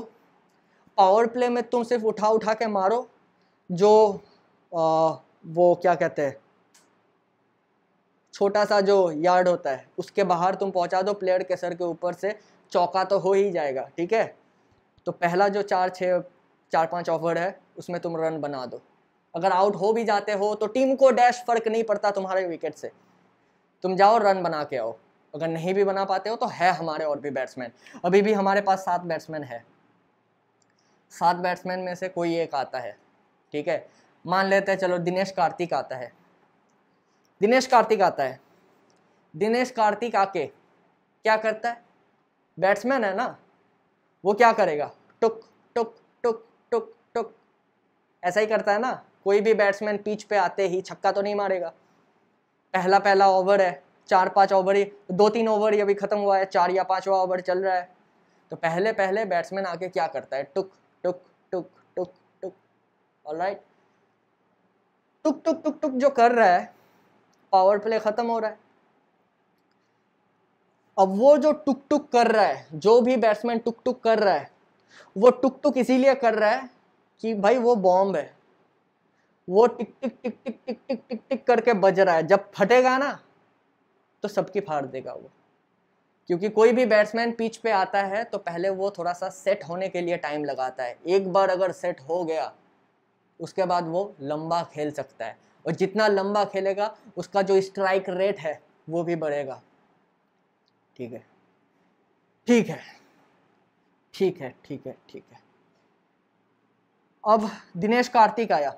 पावर प्ले में तुम सिर्फ उठा उठा के मारो जो आ, वो क्या कहते हैं छोटा सा जो यार्ड होता है उसके बाहर तुम पहुंचा दो प्लेयर के सर के ऊपर से चौका तो हो ही जाएगा ठीक है तो पहला जो चार छः चार पांच ओवर है उसमें तुम रन बना दो अगर आउट हो भी जाते हो तो टीम को डैश फर्क नहीं पड़ता तुम्हारे विकेट से तुम जाओ रन बना के आओ अगर नहीं भी बना पाते हो तो है हमारे और भी बैट्समैन अभी भी हमारे पास सात बैट्समैन है सात बैट्समैन में से कोई एक आता है ठीक है मान लेते हैं चलो दिनेश कार्तिक आता है दिनेश कार्तिक आता है दिनेश कार्तिक आके क्या करता है बैट्समैन है ना वो क्या करेगा टुक टुक टुक टुक टुक ऐसा ही करता है ना कोई भी बैट्समैन पिच पे आते ही छक्का तो नहीं मारेगा पहला पहला ओवर है चार पांच ओवर ही दो तीन ओवर ही अभी ख़त्म हुआ है चार या पांचवा ओवर चल रहा है तो पहले पहले बैट्समैन आके क्या करता है टुक टुक टुक टुक टुक ऑल राइट टुक टुक टुक टुक जो कर रहा है पावर प्ले ख़त्म हो रहा है अब वो जो टुक टुक कर रहा है जो भी बैट्समैन टुक टुक कर रहा है वो टुक टुक इसीलिए कर रहा है कि भाई वो बॉम्ब है वो टिक टिक टिक टिक टिक टिक टिक टिक करके बज रहा है जब फटेगा ना तो सबकी फाड़ देगा वो क्योंकि कोई भी बैट्समैन पिच पे आता है तो पहले वो थोड़ा सा सेट होने के लिए टाइम लगाता है एक बार अगर सेट हो गया उसके बाद वो लंबा खेल सकता है और जितना लंबा खेलेगा उसका जो स्ट्राइक रेट है वो भी बढ़ेगा ठीक है ठीक है ठीक है ठीक है ठीक है अब दिनेश कार्तिक आया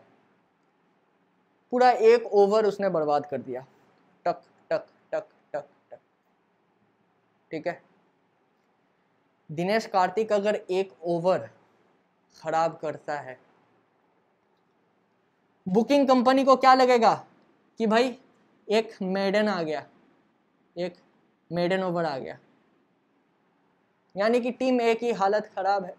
पूरा एक ओवर उसने बर्बाद कर दिया टक टक टक टक टक ठीक है दिनेश कार्तिक अगर एक ओवर खराब करता है बुकिंग कंपनी को क्या लगेगा कि भाई एक मेडन आ गया एक मेडन ओवर आ गया यानी कि टीम ए की हालत खराब है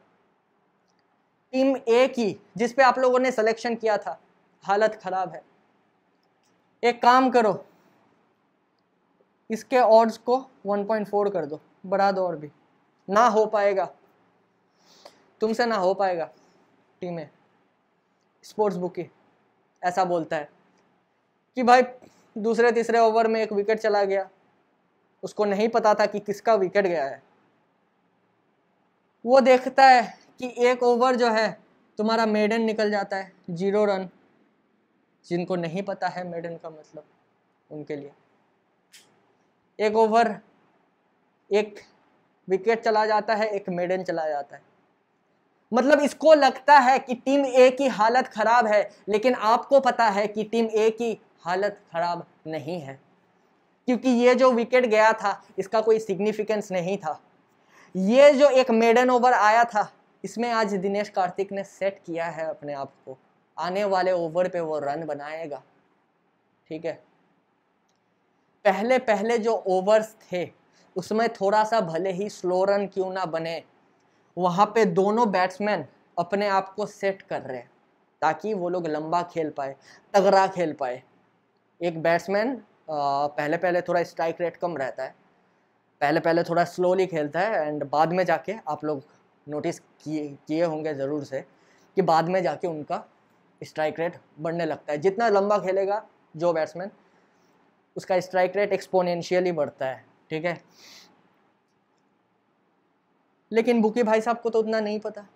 टीम ए की जिस पे आप लोगों ने सिलेक्शन किया था हालत खराब है एक काम करो इसके ऑर्ड्स को 1.4 कर दो बढ़ा दो और भी ना हो पाएगा तुमसे ना हो पाएगा टीमें स्पोर्ट्स बुक ही ऐसा बोलता है कि भाई दूसरे तीसरे ओवर में एक विकेट चला गया उसको नहीं पता था कि किसका विकेट गया है वो देखता है कि एक ओवर जो है तुम्हारा मेडन निकल जाता है जीरो रन जिनको नहीं पता है मेडन का मतलब उनके लिए एक ओवर एक विकेट चला जाता है एक मेडन चला जाता है मतलब इसको लगता है कि टीम ए की हालत खराब है लेकिन आपको पता है कि टीम ए की हालत खराब नहीं है क्योंकि ये जो विकेट गया था इसका कोई सिग्निफिकेंस नहीं था ये जो एक मेडन ओवर आया था इसमें आज दिनेश कार्तिक ने सेट किया है अपने आप को आने वाले ओवर पे वो रन बनाएगा ठीक है पहले पहले जो ओवर्स थे उसमें थोड़ा सा भले ही स्लो रन क्यों ना बने वहाँ पे दोनों बैट्समैन अपने आप को सेट कर रहे हैं ताकि वो लोग लंबा खेल पाए तगड़ा खेल पाए एक बैट्समैन पहले पहले थोड़ा स्ट्राइक रेट कम रहता है पहले पहले थोड़ा स्लोली खेलता है एंड बाद में जाके आप लोग नोटिस किए किए होंगे ज़रूर से कि बाद में जाके उनका स्ट्राइक रेट बढ़ने लगता है जितना लंबा खेलेगा जो बैट्समैन उसका स्ट्राइक रेट एक्सपोनेंशियली बढ़ता है ठीक है लेकिन बुकी भाई साहब को तो उतना नहीं पता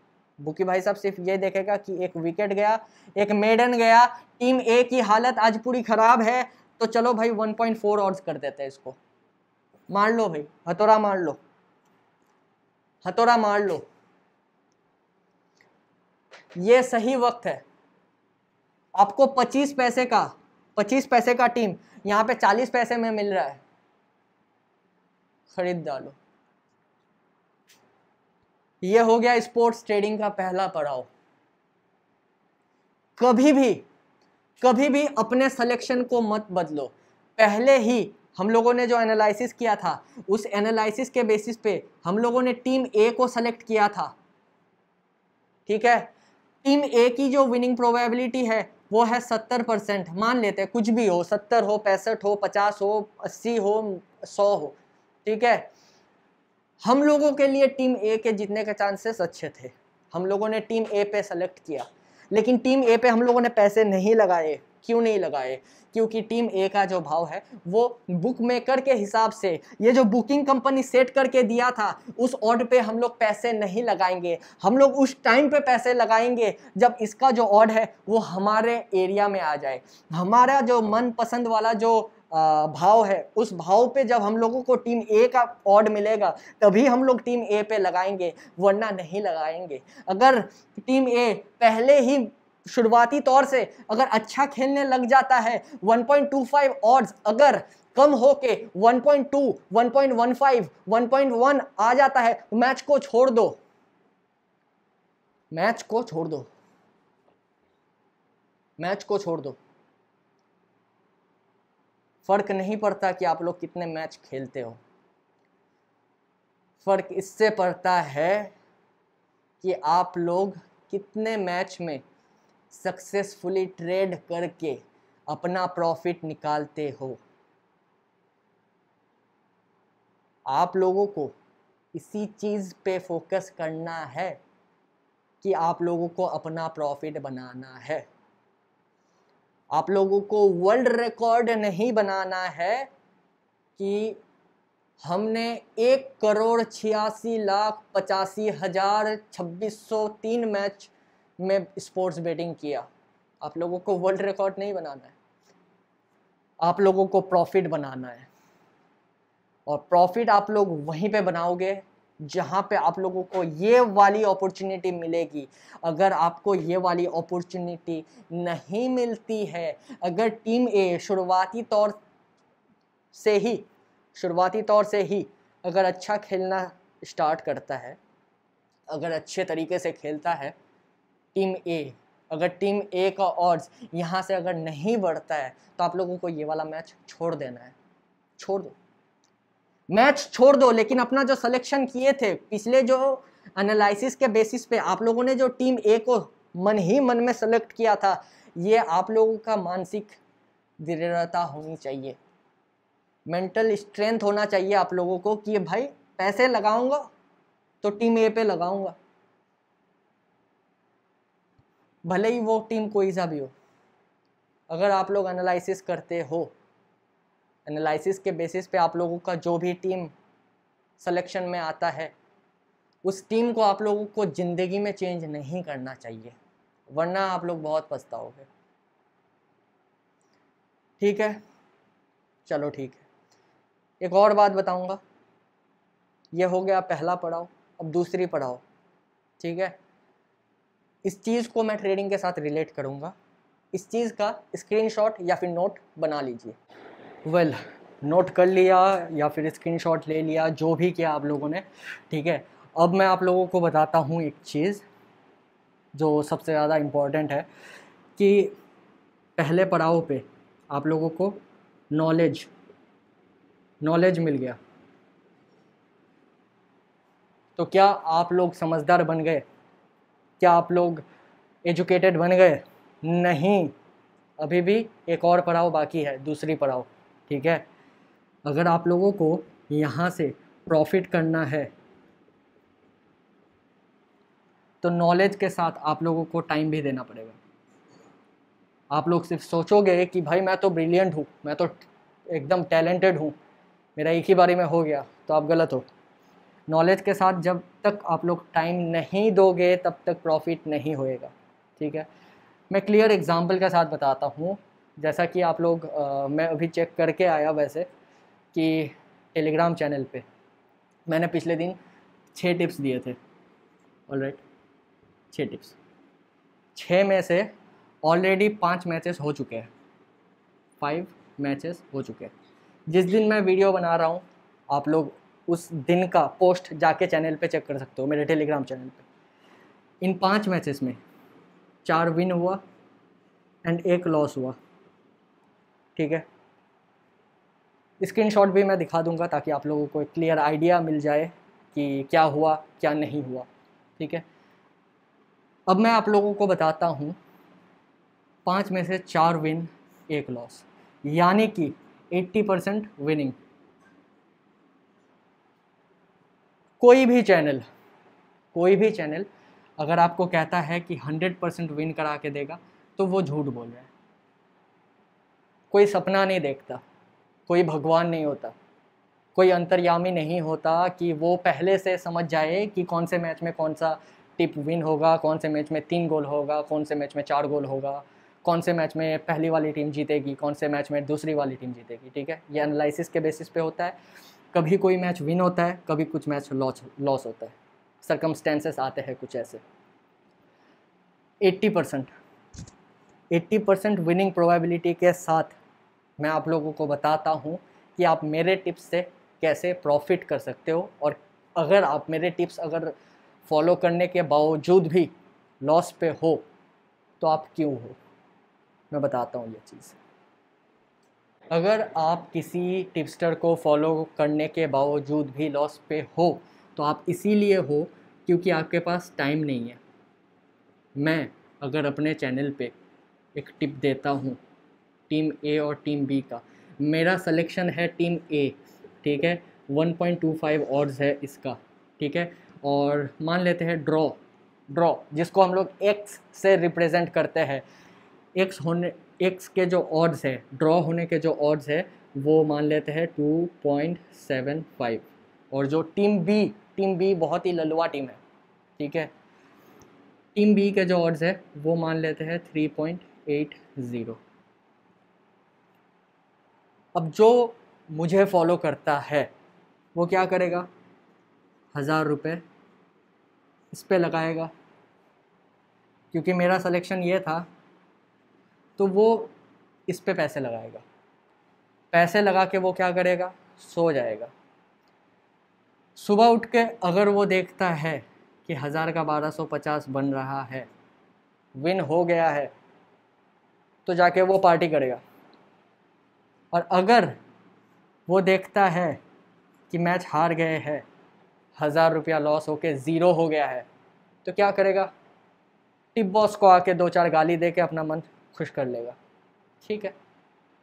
बुकी भाई साहब सिर्फ ये देखेगा कि एक विकेट गया एक मेडन गया टीम ए की हालत आज पूरी ख़राब है तो चलो भाई 1.4 पॉइंट ऑर्ड्स कर देते हैं इसको मार लो भाई हथोरा मार लो हथोरा मार लो ये सही वक्त है आपको पच्चीस पैसे का पच्चीस पैसे का टीम यहाँ पे चालीस पैसे में मिल रहा है खरीद डालो ये हो गया स्पोर्ट्स ट्रेडिंग का पहला पड़ाव कभी भी कभी भी अपने सिलेक्शन को मत बदलो पहले ही हम लोगों ने जो एनालिसिस किया था उस एनालिसिस के बेसिस पे हम लोगों ने टीम ए को सेलेक्ट किया था ठीक है टीम ए की जो विनिंग प्रोबेबिलिटी है वो है सत्तर परसेंट मान लेते हैं कुछ भी हो सत्तर हो पैंसठ हो पचास हो अस्सी हो सौ हो ठीक है हम लोगों के लिए टीम ए के जीतने के चांसेस अच्छे थे हम लोगों ने टीम ए पे सेलेक्ट किया लेकिन टीम ए पे हम लोगों ने पैसे नहीं लगाए क्यों नहीं लगाए क्योंकि टीम ए का जो भाव है वो बुक मेकर के हिसाब से ये जो बुकिंग कंपनी सेट करके दिया था उस ऑर्ड पे हम लोग पैसे नहीं लगाएंगे हम लोग उस टाइम पे पैसे लगाएंगे जब इसका जो ऑर्ड है वो हमारे एरिया में आ जाए हमारा जो मनपसंद वाला जो भाव है उस भाव पे जब हम लोगों को टीम ए का ऑर्ड मिलेगा तभी हम लोग टीम ए पे लगाएंगे वरना नहीं लगाएंगे अगर टीम ए पहले ही शुरुआती तौर से अगर अच्छा खेलने लग जाता है 1.25 ऑड्स अगर कम के 1.2, 1.15, 1.1 आ जाता है मैच तो को छोड़ दो मैच को छोड़ दो मैच को छोड़ दो फर्क नहीं पड़ता कि आप लोग कितने मैच खेलते हो फर्क इससे पड़ता है कि आप लोग कितने मैच में सक्सेसफुली ट्रेड करके अपना प्रॉफिट निकालते हो आप लोगों को इसी चीज़ पे फोकस करना है कि आप लोगों को अपना प्रॉफिट बनाना है आप लोगों को वर्ल्ड रिकॉर्ड नहीं बनाना है कि हमने एक करोड़ छियासी लाख पचासी हज़ार छब्बीस सौ तीन मैच में स्पोर्ट्स बेटिंग किया आप लोगों को वर्ल्ड रिकॉर्ड नहीं बनाना है आप लोगों को प्रॉफिट बनाना है और प्रॉफिट आप लोग वहीं पे बनाओगे जहाँ पे आप लोगों को ये वाली अपॉर्चुनिटी मिलेगी अगर आपको ये वाली अपॉर्चुनिटी नहीं मिलती है अगर टीम ए शुरुआती तौर से ही शुरुआती तौर से ही अगर अच्छा खेलना स्टार्ट करता है अगर अच्छे तरीके से खेलता है टीम ए अगर टीम ए का ऑर्ड्स यहाँ से अगर नहीं बढ़ता है तो आप लोगों को ये वाला मैच छोड़ देना है छोड़ दो मैच छोड़ दो लेकिन अपना जो सिलेक्शन किए थे पिछले जो एनालिसिस के बेसिस पे आप लोगों ने जो टीम ए को मन ही मन में सेलेक्ट किया था ये आप लोगों का मानसिक दृढ़ता होनी चाहिए मेंटल स्ट्रेंथ होना चाहिए आप लोगों को कि भाई पैसे लगाऊंगा तो टीम ए पे लगाऊंगा भले ही वो टीम कोई सा भी हो अगर आप लोग एनालिसिस करते हो एनालिसिस के बेसिस पे आप लोगों का जो भी टीम सिलेक्शन में आता है उस टीम को आप लोगों को ज़िंदगी में चेंज नहीं करना चाहिए वरना आप लोग बहुत पछताओगे ठीक है चलो ठीक है एक और बात बताऊंगा ये हो गया पहला पढ़ाओ अब दूसरी पढ़ाओ ठीक है इस चीज़ को मैं ट्रेडिंग के साथ रिलेट करूँगा इस चीज़ का स्क्रीनशॉट या फिर नोट बना लीजिए वेल well, नोट कर लिया या फिर स्क्रीनशॉट ले लिया जो भी किया आप लोगों ने ठीक है अब मैं आप लोगों को बताता हूँ एक चीज़ जो सबसे ज़्यादा इम्पॉर्टेंट है कि पहले पड़ाव पे आप लोगों को नॉलेज नॉलेज मिल गया तो क्या आप लोग समझदार बन गए क्या आप लोग एजुकेटेड बन गए नहीं अभी भी एक और पढ़ाओ बाकी है दूसरी पढ़ाओ ठीक है अगर आप लोगों को यहाँ से प्रॉफिट करना है तो नॉलेज के साथ आप लोगों को टाइम भी देना पड़ेगा आप लोग सिर्फ सोचोगे कि भाई मैं तो ब्रिलियंट हूँ मैं तो एकदम टैलेंटेड हूँ मेरा एक ही बारी में हो गया तो आप गलत हो नॉलेज के साथ जब तक आप लोग टाइम नहीं दोगे तब तक प्रॉफिट नहीं होएगा ठीक है मैं क्लियर एग्जांपल के साथ बताता हूँ जैसा कि आप लोग आ, मैं अभी चेक करके आया वैसे कि टेलीग्राम चैनल पे मैंने पिछले दिन छः टिप्स दिए थे ऑल राइट छः टिप्स छः में से ऑलरेडी पाँच मैचेस हो चुके हैं फाइव मैचेस हो चुके हैं जिस दिन मैं वीडियो बना रहा हूँ आप लोग उस दिन का पोस्ट जाके चैनल पे चेक कर सकते हो मेरे टेलीग्राम चैनल पे इन पांच मैचेस में चार विन हुआ एंड एक लॉस हुआ ठीक है स्क्रीनशॉट भी मैं दिखा दूंगा ताकि आप लोगों को एक क्लियर आइडिया मिल जाए कि क्या हुआ क्या नहीं हुआ ठीक है अब मैं आप लोगों को बताता हूँ पाँच में से चार विन एक लॉस यानी कि 80 परसेंट विनिंग कोई भी चैनल कोई भी चैनल अगर आपको कहता है कि हंड्रेड परसेंट विन करा के देगा तो वो झूठ बोल रहा है कोई सपना नहीं देखता कोई भगवान नहीं होता कोई अंतर्यामी नहीं होता कि वो पहले से समझ जाए कि कौन से मैच में कौन सा टिप विन होगा कौन से मैच में तीन गोल होगा कौन से मैच में चार गोल होगा कौन से मैच में पहली वाली टीम जीतेगी कौन से मैच में दूसरी वाली टीम जीतेगी ठीक है ये एनालिसिस के बेसिस पे होता है कभी कोई मैच विन होता है कभी कुछ मैच लॉस लॉस होता है सरकमस्टेंसेस आते हैं कुछ ऐसे 80 percent eighty percent winning probability के साथ मैं आप लोगों को बताता हूँ कि आप मेरे टिप्स से कैसे प्रॉफिट कर सकते हो और अगर आप मेरे टिप्स अगर फॉलो करने के बावजूद भी लॉस पे हो तो आप क्यों हो मैं बताता हूँ ये चीज़ अगर आप किसी टिप्सटर को फॉलो करने के बावजूद भी लॉस पे हो तो आप इसीलिए हो क्योंकि आपके पास टाइम नहीं है मैं अगर अपने चैनल पे एक टिप देता हूँ टीम ए और टीम बी का मेरा सिलेक्शन है टीम ए ठीक है 1.25 ऑर्ड्स है इसका ठीक है और मान लेते हैं ड्रॉ ड्रॉ जिसको हम लोग एक्स से रिप्रेजेंट करते हैं एक्स होने एक्स के जो ऑड्स है ड्रॉ होने के जो ऑड्स है वो मान लेते हैं टू पॉइंट सेवन फाइव और जो टीम बी टीम बी बहुत ही ललुआ टीम है ठीक है टीम बी के जो ऑड्स है वो मान लेते हैं थ्री पॉइंट एट ज़ीरो अब जो मुझे फॉलो करता है वो क्या करेगा हज़ार रुपये इस पर लगाएगा क्योंकि मेरा सिलेक्शन ये था तो वो इस पर पैसे लगाएगा पैसे लगा के वो क्या करेगा सो जाएगा सुबह उठ के अगर वो देखता है कि हज़ार का बारह सौ पचास बन रहा है विन हो गया है तो जाके वो पार्टी करेगा और अगर वो देखता है कि मैच हार गए हैं हज़ार रुपया लॉस होके ज़ीरो हो गया है तो क्या करेगा टिप बॉस को आके दो चार गाली दे के अपना मन खुश कर लेगा ठीक है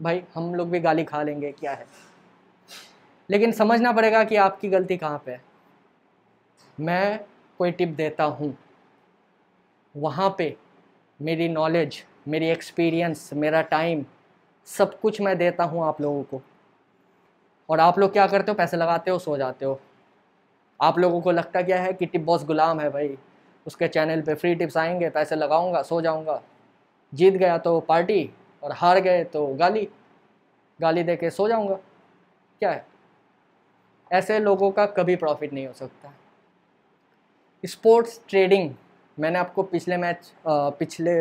भाई हम लोग भी गाली खा लेंगे क्या है लेकिन समझना पड़ेगा कि आपकी गलती कहाँ पे है मैं कोई टिप देता हूँ वहाँ पे मेरी नॉलेज मेरी एक्सपीरियंस मेरा टाइम सब कुछ मैं देता हूँ आप लोगों को और आप लोग क्या करते हो पैसे लगाते हो सो जाते हो आप लोगों को लगता क्या है कि टिप बॉस गुलाम है भाई उसके चैनल पे फ्री टिप्स आएंगे पैसे लगाऊंगा सो जाऊंगा जीत गया तो पार्टी और हार गए तो गाली गाली दे के सो जाऊँगा क्या है ऐसे लोगों का कभी प्रॉफिट नहीं हो सकता स्पोर्ट्स ट्रेडिंग मैंने आपको पिछले मैच पिछले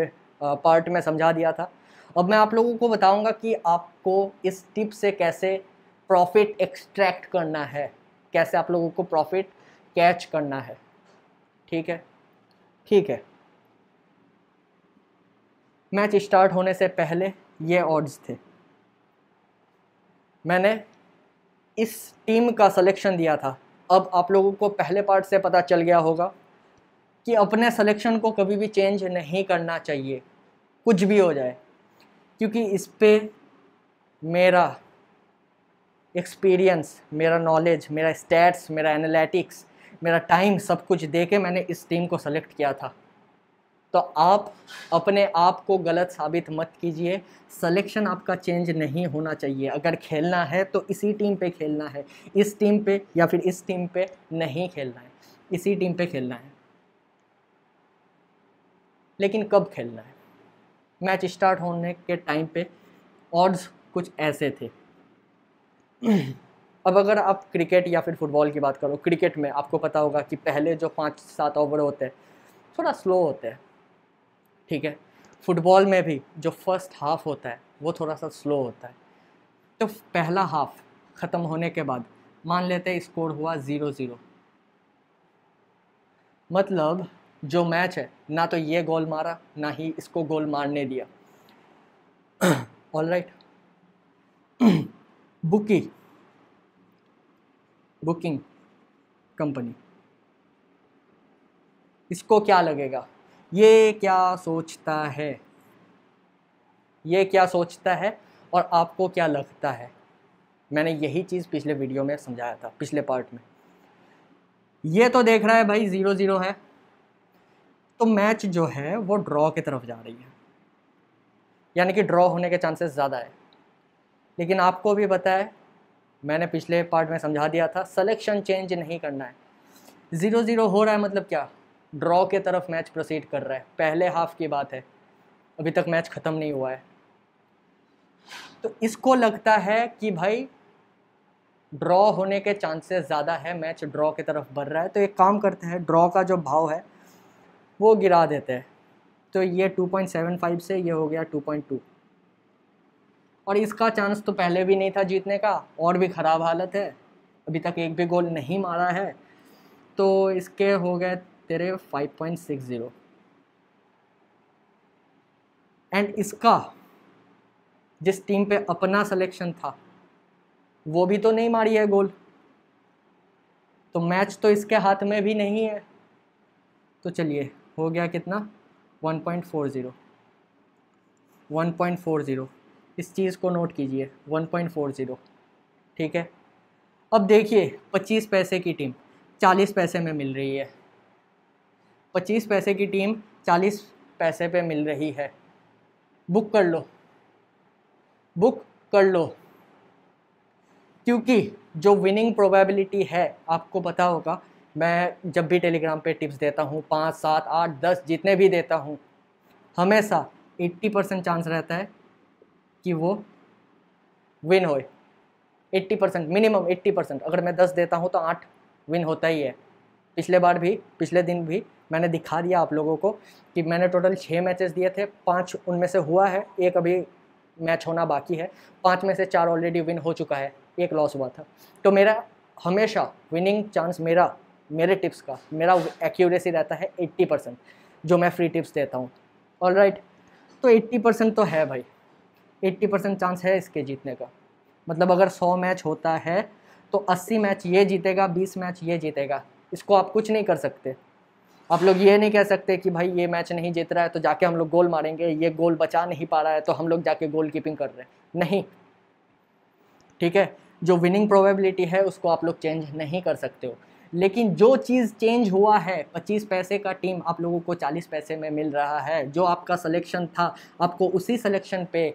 पार्ट में समझा दिया था अब मैं आप लोगों को बताऊंगा कि आपको इस टिप से कैसे प्रॉफिट एक्सट्रैक्ट करना है कैसे आप लोगों को प्रॉफिट कैच करना है ठीक है ठीक है मैच स्टार्ट होने से पहले ये ऑड्स थे मैंने इस टीम का सिलेक्शन दिया था अब आप लोगों को पहले पार्ट से पता चल गया होगा कि अपने सिलेक्शन को कभी भी चेंज नहीं करना चाहिए कुछ भी हो जाए क्योंकि इस पर मेरा एक्सपीरियंस मेरा नॉलेज मेरा स्टैट्स मेरा एनालिटिक्स मेरा टाइम सब कुछ दे के मैंने इस टीम को सेलेक्ट किया था तो आप अपने आप को गलत साबित मत कीजिए सलेक्शन आपका चेंज नहीं होना चाहिए अगर खेलना है तो इसी टीम पे खेलना है इस टीम पे या फिर इस टीम पे नहीं खेलना है इसी टीम पे खेलना है लेकिन कब खेलना है मैच स्टार्ट होने के टाइम पे ऑड्स कुछ ऐसे थे अब अगर आप क्रिकेट या फिर फुटबॉल की बात करो क्रिकेट में आपको पता होगा कि पहले जो पाँच सात ओवर होते हैं थोड़ा स्लो होते हैं ठीक है फुटबॉल में भी जो फर्स्ट हाफ होता है वो थोड़ा सा स्लो होता है तो पहला हाफ ख़त्म होने के बाद मान लेते हैं स्कोर हुआ ज़ीरो ज़ीरो मतलब जो मैच है ना तो ये गोल मारा ना ही इसको गोल मारने दिया all right bookie booking company इसको क्या लगेगा ये क्या सोचता है ये क्या सोचता है और आपको क्या लगता है मैंने यही चीज़ पिछले वीडियो में समझाया था पिछले पार्ट में ये तो देख रहा है भाई ज़ीरो ज़ीरो है तो मैच जो है वो ड्रॉ की तरफ जा रही है यानी कि ड्रॉ होने के चांसेस ज़्यादा है लेकिन आपको भी पता है मैंने पिछले पार्ट में समझा दिया था सलेक्शन चेंज नहीं करना है ज़ीरो ज़ीरो हो रहा है मतलब क्या ड्रॉ के तरफ मैच प्रोसीड कर रहा है पहले हाफ की बात है अभी तक मैच ख़त्म नहीं हुआ है तो इसको लगता है कि भाई ड्रॉ होने के चांसेस ज़्यादा है मैच ड्रॉ की तरफ बढ़ रहा है तो एक काम करते हैं ड्रॉ का जो भाव है वो गिरा देते हैं तो ये 2.75 से ये हो गया 2.2 और इसका चांस तो पहले भी नहीं था जीतने का और भी ख़राब हालत है अभी तक एक भी गोल नहीं मारा है तो इसके हो गए रहे 5.60 एंड इसका जिस टीम पे अपना सिलेक्शन था वो भी तो नहीं मारी है गोल तो मैच तो इसके हाथ में भी नहीं है तो चलिए हो गया कितना 1.40 1.40 इस चीज़ को नोट कीजिए 1.40 ठीक है अब देखिए 25 पैसे की टीम 40 पैसे में मिल रही है पच्चीस पैसे की टीम चालीस पैसे पे मिल रही है बुक कर लो बुक कर लो क्योंकि जो विनिंग प्रोबेबिलिटी है आपको पता होगा मैं जब भी टेलीग्राम पे टिप्स देता हूँ पाँच सात आठ दस जितने भी देता हूँ हमेशा एट्टी परसेंट चांस रहता है कि वो विन होए eighty percent minimum eighty percent अगर मैं दस देता हूँ तो आठ विन होता ही है पिछले बार भी पिछले दिन भी मैंने दिखा दिया आप लोगों को कि मैंने टोटल छः मैचेस दिए थे पाँच उनमें से हुआ है एक अभी मैच होना बाकी है पाँच में से चार ऑलरेडी विन हो चुका है एक लॉस हुआ था तो मेरा हमेशा विनिंग चांस मेरा मेरे टिप्स का मेरा एक्यूरेसी रहता है 80 परसेंट जो मैं फ्री टिप्स देता हूँ ऑल राइट तो 80 परसेंट तो है भाई 80 परसेंट चांस है इसके जीतने का मतलब अगर 100 मैच होता है तो 80 मैच ये जीतेगा 20 मैच ये जीतेगा इसको आप कुछ नहीं कर सकते आप लोग ये नहीं कह सकते कि भाई ये मैच नहीं जीत रहा है तो जाके हम लोग गोल मारेंगे ये गोल बचा नहीं पा रहा है तो हम लोग जाके गोल कीपिंग कर रहे हैं नहीं ठीक है जो विनिंग प्रोबेबिलिटी है उसको आप लोग चेंज नहीं कर सकते हो लेकिन जो चीज़ चेंज हुआ है 25 पैसे का टीम आप लोगों को 40 पैसे में मिल रहा है जो आपका सिलेक्शन था आपको उसी सिलेक्शन पे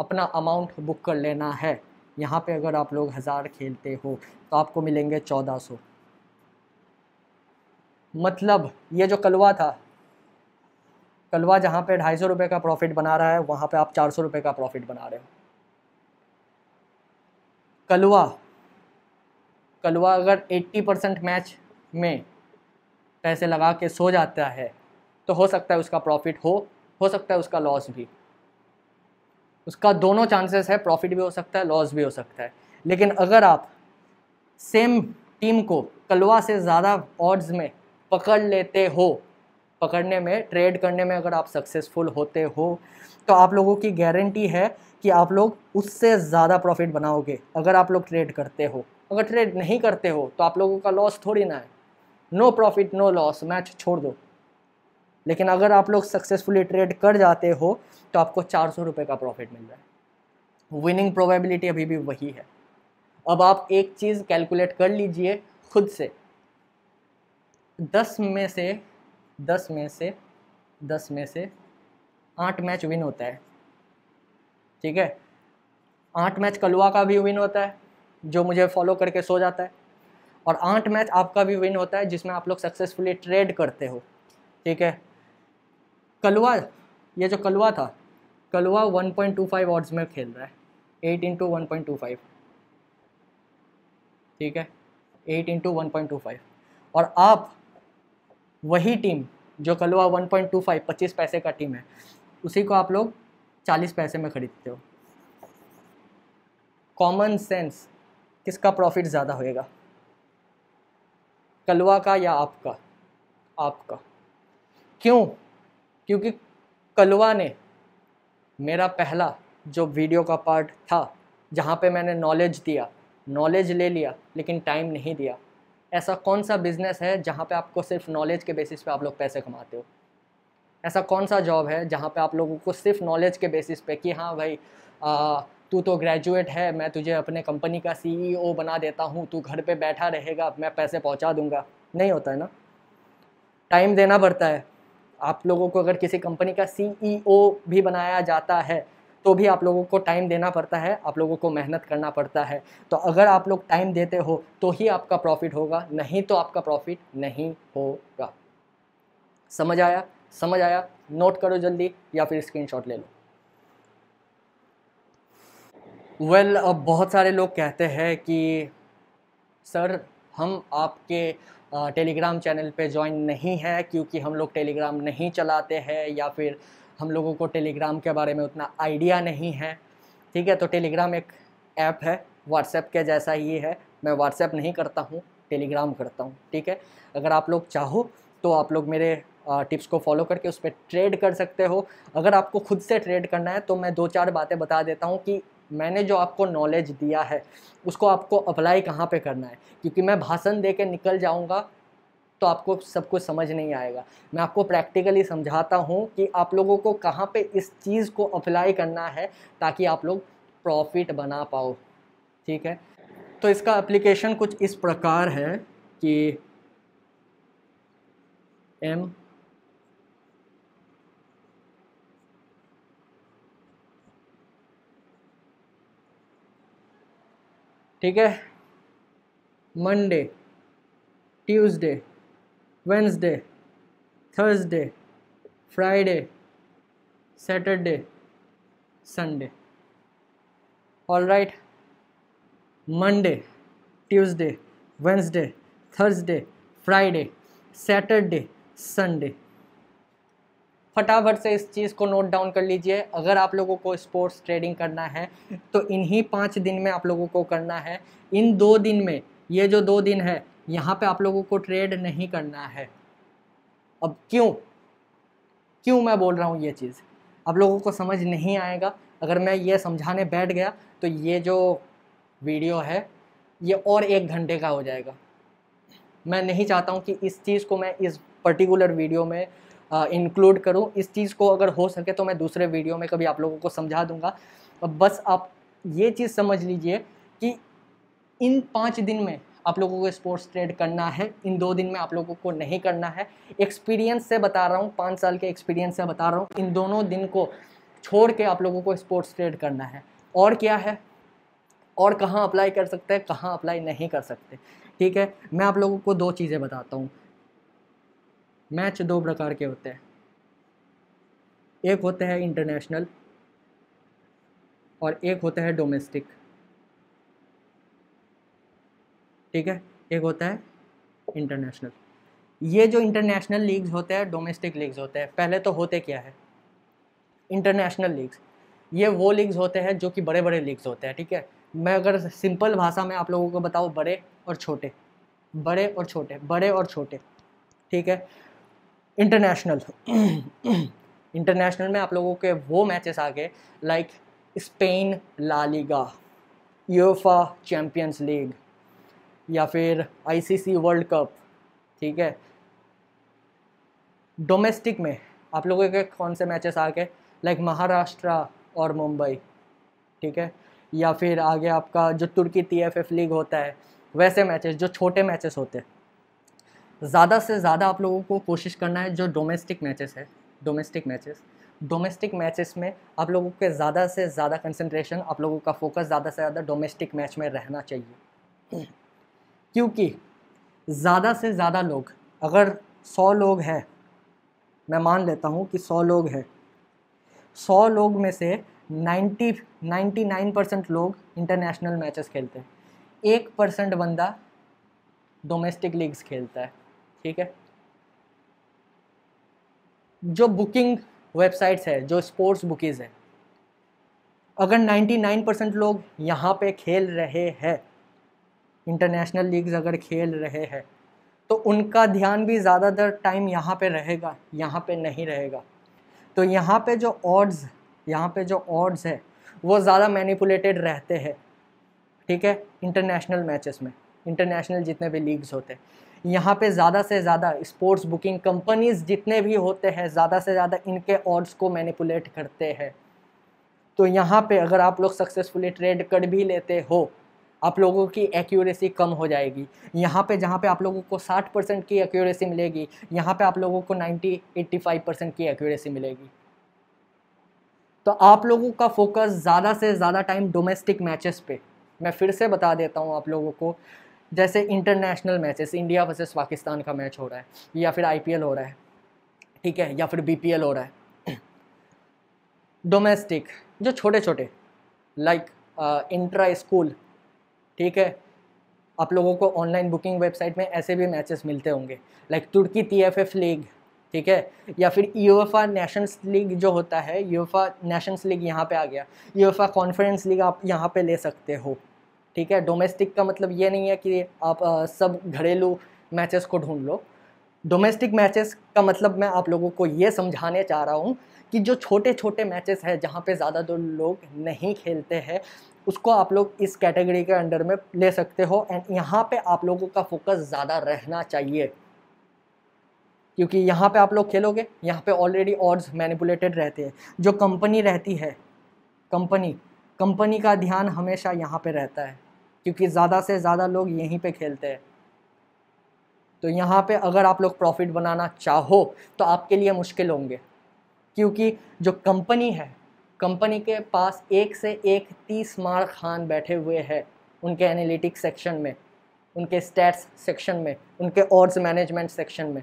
अपना अमाउंट बुक कर लेना है यहाँ पे अगर आप लोग हज़ार खेलते हो तो आपको मिलेंगे चौदह सौ मतलब ये जो कलवा था कलवा जहाँ पे ढाई सौ रुपये का प्रॉफिट बना रहा है वहाँ पे आप चार सौ रुपये का प्रॉफिट बना रहे हो कलवा कलवा अगर 80 परसेंट मैच में पैसे लगा के सो जाता है तो हो सकता है उसका प्रॉफिट हो हो सकता है उसका लॉस भी उसका दोनों चांसेस है प्रॉफिट भी हो सकता है लॉस भी हो सकता है लेकिन अगर आप सेम टीम को कलवा से ज़्यादा ऑड्स में पकड़ लेते हो पकड़ने में ट्रेड करने में अगर आप सक्सेसफुल होते हो तो आप लोगों की गारंटी है कि आप लोग उससे ज़्यादा प्रॉफिट बनाओगे अगर आप लोग ट्रेड करते हो अगर ट्रेड नहीं करते हो तो आप लोगों का लॉस थोड़ी ना है no profit no loss match छोड़ दो लेकिन अगर आप लोग सक्सेसफुली ट्रेड कर जाते हो तो आपको चार सौ रुपये का प्रॉफिट मिल रहा है विनिंग प्रोबेबिलिटी अभी भी वही है अब आप एक चीज़ कैलकुलेट कर लीजिए खुद से दस में से दस में से दस में से आठ मैच विन होता है ठीक है आठ मैच कलवा का भी विन होता है जो मुझे फॉलो करके सो जाता है और आठ मैच आपका भी विन होता है जिसमें आप लोग सक्सेसफुली ट्रेड करते हो ठीक है कलवा ये जो कलवा था कलवा 1.25 ऑड्स में खेल रहा है 8 इंटू वन ठीक है 8 इंटू वन और आप वही टीम जो कलवा फाइव पच्चीस पैसे का टीम है उसी को आप लोग चालीस पैसे में खरीदते हो कॉमन सेंस किसका प्रॉफिट ज़्यादा होएगा कलवा का या आपका आपका क्यों क्योंकि कलवा ने मेरा पहला जो वीडियो का पार्ट था जहाँ पे मैंने नॉलेज दिया नॉलेज ले लिया लेकिन टाइम नहीं दिया ऐसा कौन सा बिज़नेस है जहाँ पे आपको सिर्फ नॉलेज के बेसिस पे आप लोग पैसे कमाते हो ऐसा कौन सा जॉब है जहाँ पे आप लोगों को सिर्फ नॉलेज के बेसिस पे कि हाँ भाई आ, तू तो ग्रेजुएट है मैं तुझे अपने कंपनी का सी e बना देता हूँ तू घर पे बैठा रहेगा मैं पैसे पहुँचा दूँगा नहीं होता है ना टाइम देना पड़ता है आप लोगों को अगर किसी कंपनी का सीईओ e भी बनाया जाता है तो भी आप लोगों को टाइम देना पड़ता है आप लोगों को मेहनत करना पड़ता है तो अगर आप लोग टाइम देते हो तो ही आपका प्रॉफिट होगा नहीं तो आपका प्रॉफिट नहीं होगा समझ आया समझ आया नोट करो जल्दी या फिर स्क्रीनशॉट ले लो वेल well, अब बहुत सारे लोग कहते हैं कि सर हम आपके टेलीग्राम चैनल पे ज्वाइन नहीं है क्योंकि हम लोग टेलीग्राम नहीं चलाते हैं या फिर हम लोगों को टेलीग्राम के बारे में उतना आइडिया नहीं है ठीक है तो टेलीग्राम एक ऐप है व्हाट्सएप के जैसा ही है मैं व्हाट्सएप नहीं करता हूँ टेलीग्राम करता हूँ ठीक है अगर आप लोग चाहो तो आप लोग मेरे टिप्स को फॉलो करके उस पर ट्रेड कर सकते हो अगर आपको खुद से ट्रेड करना है तो मैं दो चार बातें बता देता हूँ कि मैंने जो आपको नॉलेज दिया है उसको आपको अप्लाई कहाँ पे करना है क्योंकि मैं भाषण दे के निकल जाऊँगा तो आपको सब कुछ समझ नहीं आएगा मैं आपको प्रैक्टिकली समझाता हूँ कि आप लोगों को कहाँ पे इस चीज़ को अप्लाई करना है ताकि आप लोग प्रॉफिट बना पाओ ठीक है तो इसका एप्लीकेशन कुछ इस प्रकार है कि एम ठीक है Monday Tuesday Wednesday Thursday Friday Saturday Sunday all right Monday Tuesday Wednesday Thursday Friday Saturday Sunday फटाफट से इस चीज़ को नोट डाउन कर लीजिए अगर आप लोगों को स्पोर्ट्स ट्रेडिंग करना है तो इन्हीं पाँच दिन में आप लोगों को करना है इन दो दिन में ये जो दो दिन है यहाँ पे आप लोगों को ट्रेड नहीं करना है अब क्यों क्यों मैं बोल रहा हूँ ये चीज़ आप लोगों को समझ नहीं आएगा अगर मैं ये समझाने बैठ गया तो ये जो वीडियो है ये और एक घंटे का हो जाएगा मैं नहीं चाहता हूँ कि इस चीज़ को मैं इस पर्टिकुलर वीडियो में इंक्लूड करूँ इस चीज़ को अगर हो सके तो मैं दूसरे वीडियो में कभी आप लोगों को समझा दूँगा बस आप ये चीज़ समझ लीजिए कि इन पाँच दिन में आप लोगों को स्पोर्ट्स ट्रेड करना है इन दो दिन में आप लोगों को नहीं करना है एक्सपीरियंस से बता रहा हूँ पाँच साल के एक्सपीरियंस से बता रहा हूँ इन दोनों दिन को छोड़ के आप लोगों को स्पोर्ट्स ट्रेड करना है और क्या है और कहाँ अप्लाई कर सकते हैं कहाँ अप्लाई नहीं कर सकते ठीक है मैं आप लोगों को दो चीज़ें बताता हूँ मैच दो प्रकार के होते हैं एक होते हैं इंटरनेशनल और एक होता है डोमेस्टिक ठीक है एक होता है इंटरनेशनल ये जो इंटरनेशनल लीग्स होते हैं डोमेस्टिक लीग्स होते हैं पहले तो होते क्या है इंटरनेशनल लीग्स ये वो लीग्स होते हैं जो कि बड़े बड़े लीग्स होते हैं ठीक है मैं अगर सिंपल भाषा में आप लोगों को बताऊँ बड़े और छोटे बड़े और छोटे बड़े और छोटे ठीक है इंटरनेशनल इंटरनेशनल में आप लोगों के वो मैचेस आ गए like Spain La Liga UEFA champions league या फिर आईसीसी वर्ल्ड कप ठीक है डोमेस्टिक में आप लोगों के कौन से मैचेस आ गए लाइक महाराष्ट्र और मुंबई ठीक है या फिर आगे आपका जो तुर्की टी एफ एफ लीग होता है वैसे मैचेस जो छोटे मैचेस होते हैं ज़्यादा से ज़्यादा आप लोगों को कोशिश करना है जो डोमेस्टिक मैचेस है डोमेस्टिक मैचेस डोमेस्टिक मैचेस में आप लोगों के ज़्यादा से ज़्यादा कंसंट्रेशन आप लोगों का फोकस ज़्यादा से ज़्यादा डोमेस्टिक मैच में रहना चाहिए क्योंकि ज़्यादा से ज़्यादा लोग अगर सौ लोग हैं मैं मान लेता हूँ कि सौ लोग हैं सौ लोग में से नाइन्टी नाइन्टी नाइन परसेंट लोग इंटरनेशनल मैचेस खेलते हैं एक परसेंट बंदा डोमेस्टिक लीग्स खेलता है ठीक है जो बुकिंग वेबसाइट्स है जो स्पोर्ट्स बुकीज़ है अगर 99 परसेंट लोग यहाँ पे खेल रहे हैं इंटरनेशनल लीग्स अगर खेल रहे हैं तो उनका ध्यान भी ज़्यादातर टाइम यहाँ पे रहेगा यहाँ पे नहीं रहेगा तो यहाँ पे जो ऑड्स यहाँ पे जो ऑड्स है वो ज़्यादा मैनिपुलेटेड रहते हैं ठीक है इंटरनेशनल मैचेस में इंटरनेशनल जितने भी लीग्स होते हैं यहाँ पे ज़्यादा से ज़्यादा स्पोर्ट्स बुकिंग कंपनीज जितने भी होते हैं ज़्यादा से ज़्यादा इनके ऑड्स को मैनिपुलेट करते हैं तो यहाँ पे अगर आप लोग सक्सेसफुली ट्रेड कर भी लेते हो आप लोगों की एक्यूरेसी कम हो जाएगी यहाँ पे जहाँ पे आप लोगों को 60 परसेंट की एक्यूरेसी मिलेगी यहाँ पे आप लोगों को 90 85 परसेंट की एक्यूरेसी मिलेगी तो आप लोगों का फोकस ज़्यादा से ज़्यादा टाइम डोमेस्टिक मैचेस पे मैं फिर से बता देता हूँ आप लोगों को जैसे international matches India versus Pakistan का मैच हो रहा है या फिर आई हो रहा है ठीक है या फिर बी हो रहा है डोमेस्टिक जो छोटे छोटे लाइक इंट्रा स्कूल ठीक है आप लोगों को ऑनलाइन बुकिंग वेबसाइट में ऐसे भी मैचेस मिलते होंगे लाइक तुर्की टी एफ एफ लीग ठीक है या फिर यूएफा नेशंस लीग जो होता है यूएफा नेशंस लीग यहाँ पे आ गया यूएफा कॉन्फ्रेंस लीग आप यहाँ पे ले सकते हो ठीक है डोमेस्टिक का मतलब ये नहीं है कि आप आ, सब घरेलू मैचेस को ढूंढ लो डोमेस्टिक मैचेस का मतलब मैं आप लोगों को ये समझाने चाह रहा हूँ कि जो छोटे छोटे मैचेस हैं जहाँ पे ज़्यादा दो लोग नहीं खेलते हैं उसको आप लोग इस कैटेगरी के अंडर में ले सकते हो एंड यहाँ पे आप लोगों का फोकस ज़्यादा रहना चाहिए क्योंकि यहाँ पे आप लोग खेलोगे यहाँ पे ऑलरेडी ऑर्ड्स मैनिपुलेटेड रहते हैं जो कंपनी रहती है कंपनी कंपनी का ध्यान हमेशा यहाँ पे रहता है क्योंकि ज़्यादा से ज़्यादा लोग यहीं पे खेलते हैं तो यहाँ पे अगर आप लोग प्रॉफिट बनाना चाहो तो आपके लिए मुश्किल होंगे क्योंकि जो कंपनी है कंपनी के पास एक से एक तीस मार खान बैठे हुए हैं उनके एनालिटिक्स सेक्शन में उनके स्टैट्स सेक्शन में उनके ऑर्ड्स मैनेजमेंट सेक्शन में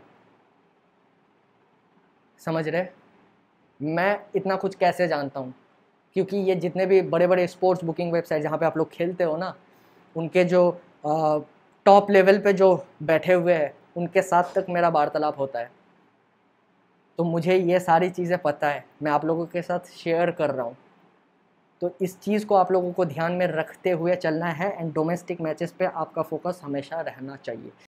समझ रहे मैं इतना कुछ कैसे जानता हूँ क्योंकि ये जितने भी बड़े बड़े स्पोर्ट्स बुकिंग वेबसाइट जहाँ पे आप लोग खेलते हो ना उनके जो टॉप लेवल पे जो बैठे हुए हैं उनके साथ तक मेरा वार्तालाप होता है तो मुझे ये सारी चीज़ें पता है मैं आप लोगों के साथ शेयर कर रहा हूँ तो इस चीज़ को आप लोगों को ध्यान में रखते हुए चलना है एंड डोमेस्टिक मैचेस पे आपका फोकस हमेशा रहना चाहिए